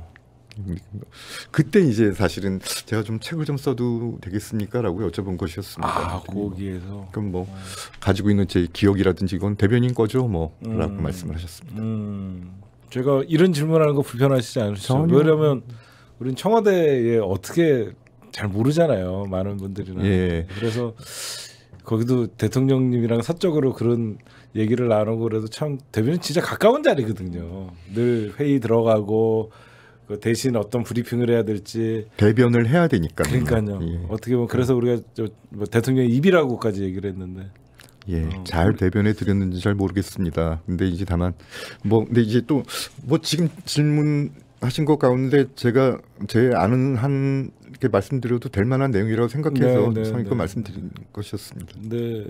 *laughs* 그때 이제 사실은 제가 좀 책을 좀 써도 되겠습니까라고 여쭤본 것이었습니다. 아, 거기에서 그럼 뭐 아. 가지고 있는 제 기억이라든지 이건 대변인 거죠, 뭐라고 음. 말씀을 하셨습니다. 음. 제가 이런 질문하는 거 불편하시지 않으시죠? 왜냐하면 우린 청와대에 어떻게 잘 모르잖아요. 많은 분들이나 예. 그래서 거기도 대통령님이랑 사적으로 그런 얘기를 나누고 그래도 참 대변인 진짜 가까운 자리거든요. 늘 회의 들어가고 그 대신 어떤 브리핑을 해야 될지 대변을 해야 되니까 그러니까요. 예. 어떻게 보면 그래서 우리가 저뭐 대통령 입이라고까지 얘기를 했는데 예, 어, 잘 대변해 드렸는지 잘 모르겠습니다. 근데 이제 다만 뭐 근데 이제 또 뭐 지금 질문 하신 것 가운데 제가 제 아는 한 이렇게 말씀드려도 될 만한 내용이라고 생각해서 네, 네, 성의껏 네. 말씀드린 것이었습니다. 네.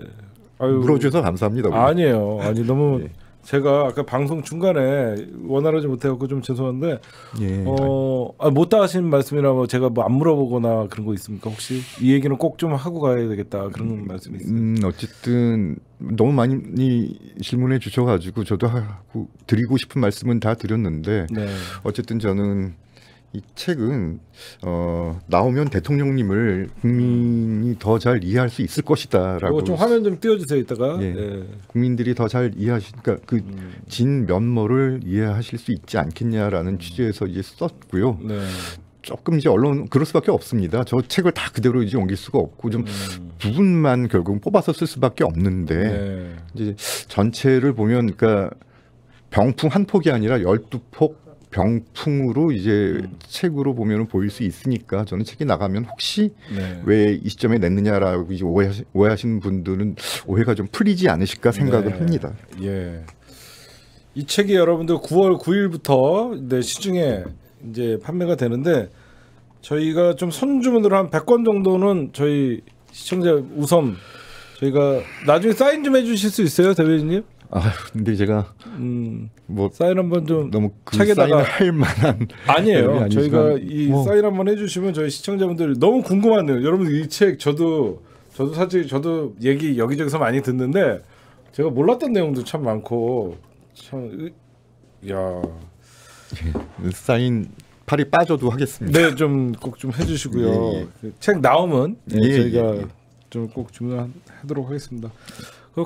아유, 물어주셔서 감사합니다. 우리. 아니에요. 아니 너무 예. 제가 아까 방송 중간에 원활하지 못해갖고 좀 죄송한데 예. 어, 아, 못다 하신 말씀이라 뭐 제가 뭐 안 물어보거나 그런 거 있습니까 혹시 이 얘기는 꼭 좀 하고 가야 되겠다 그런 음, 말씀이 있어요. 음, 어쨌든 너무 많이 질문해 주셔가지고 저도 하고 드리고 싶은 말씀은 다 드렸는데 네. 어쨌든 저는 이 책은 어, 나오면 대통령님을 국민이 더 잘 이해할 수 있을 것이다라고. 뭐 좀 화면 좀 띄워주세요 이따가. 예, 예. 국민들이 더 잘 이해하시니까 그러니까 그진 음. 면모를 이해하실 수 있지 않겠냐라는 음. 취지에서 이제 썼고요. 네. 조금 이제 언론 그럴 수밖에 없습니다. 저 책을 다 그대로 이제 옮길 수가 없고 좀 음. 부분만 결국 뽑아서 쓸 수밖에 없는데 네. 이제 전체를 보면 그러니까 병풍 한 폭이 아니라 열두 폭 병풍으로 이제 음. 책으로 보면 보일 수 있으니까 저는 책이 나가면 혹시 네. 왜이 시점에 냈느냐라고 이제 오해하시, 오해하시는 분들은 오해가 좀 풀리지 않으실까 생각을 네. 합니다. 예. 이 책이 여러분들 9월 9일부터 네, 시중에 이제 판매가 되는데 저희가 좀 선주문으로 한 100권 정도는 저희 시청자 우선 저희가 나중에 사인 좀 해주실 수 있어요, 대표님? 아 근데 제가 음, 뭐 사인 한번 좀 너무 그 차게다가 할 만한 아니에요. 저희가 이 뭐. 사인 한번 해주시면 저희 시청자분들 너무 궁금하네요. 여러분 이 책 저도 저도 사실 저도 얘기 여기저기서 많이 듣는데 제가 몰랐던 내용도 참 많고 참야 예, 사인 팔이 빠져도 하겠습니다. 네, 좀 꼭 좀 해주시고요. 예, 예. 그 책 나오면 예, 저희가 예, 좀꼭 주문하도록 하겠습니다.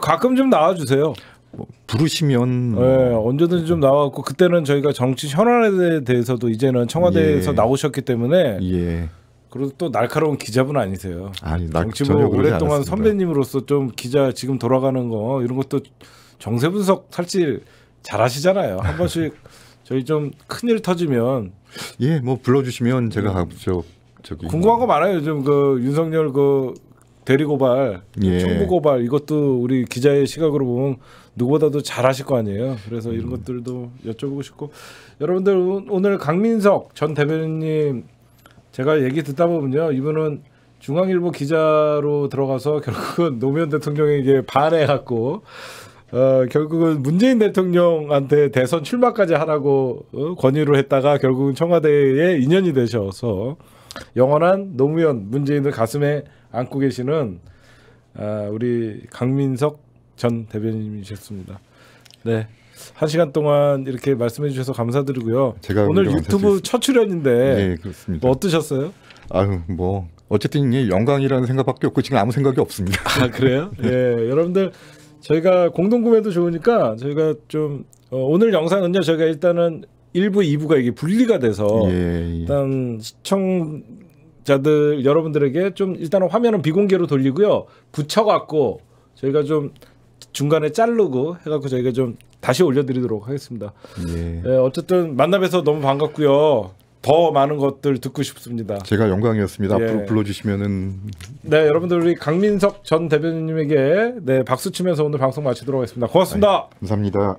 가끔 좀 나와주세요. 뭐 부르시면 뭐 네, 언제든지 좀나와갖고 그때는 저희가 정치 현안에 대해서도 이제는 청와대에서 예. 나오셨기 때문에 예. 그리고 또 날카로운 기자분 아니세요. 아니, 나, 정치부 뭐 오랫동안 않았습니다. 선배님으로서 좀 기자 지금 돌아가는 거 이런 것도 정세 분석 탈질 잘하시잖아요. 한 번씩 *laughs* 저희 좀 큰일 터지면 예, 뭐 불러주시면 제가 네. 가죠. 저기 궁금한 뭐 거 많아요. 요즘 그 윤석열 그 대리고발, 예. 청부고발 이것도 우리 기자의 시각으로 보면 누구보다도 잘하실 거 아니에요. 그래서 이런 음. 것들도 여쭤보고 싶고 여러분들 오늘 강민석 전 대변인 님 제가 얘기 듣다 보면요 이분은 중앙일보 기자로 들어가서 *laughs* 결국은 노무현 대통령에게 반해갖고 어, 결국은 문재인 대통령한테 대선 출마까지 하라고 어, 권유를 했다가 결국은 청와대에 인연이 되셔서 영원한 노무현 문재인을 가슴에 안고 계시는 어, 우리 강민석 전 대변인이셨습니다. 네. 한 시간 동안 이렇게 말씀해 주셔서 감사드리고요. 제가 오늘 유튜브 첫 출연인데 네, 그렇습니다. 뭐 어떠셨어요? 아유, 뭐 어쨌든 이게 영광이라는 생각밖에 없고 지금 아무 생각이 없습니다. 아, 그래요? *laughs* 네. 예. 네, 여러분들 저희가 공동 구매도 좋으니까 저희가 좀 어, 오늘 영상은요. 저희가 일단은 1부, 2부가 이게 분리가 돼서 예, 예. 일단 시청 자들 여러분들에게 좀 일단은 화면은 비공개로 돌리고요. 붙여갖고 저희가 좀 중간에 자르고 해갖고 저희가 좀 다시 올려드리도록 하겠습니다. 예. 예, 어쨌든 만나뵈서 너무 반갑고요. 더 많은 것들 듣고 싶습니다. 제가 영광이었습니다. 예. 앞으로 불러주시면은 네 여러분들 우리 강민석 전 대변인님에게 네 박수 치면서 오늘 방송 마치도록 하겠습니다. 고맙습니다. 아유, 감사합니다.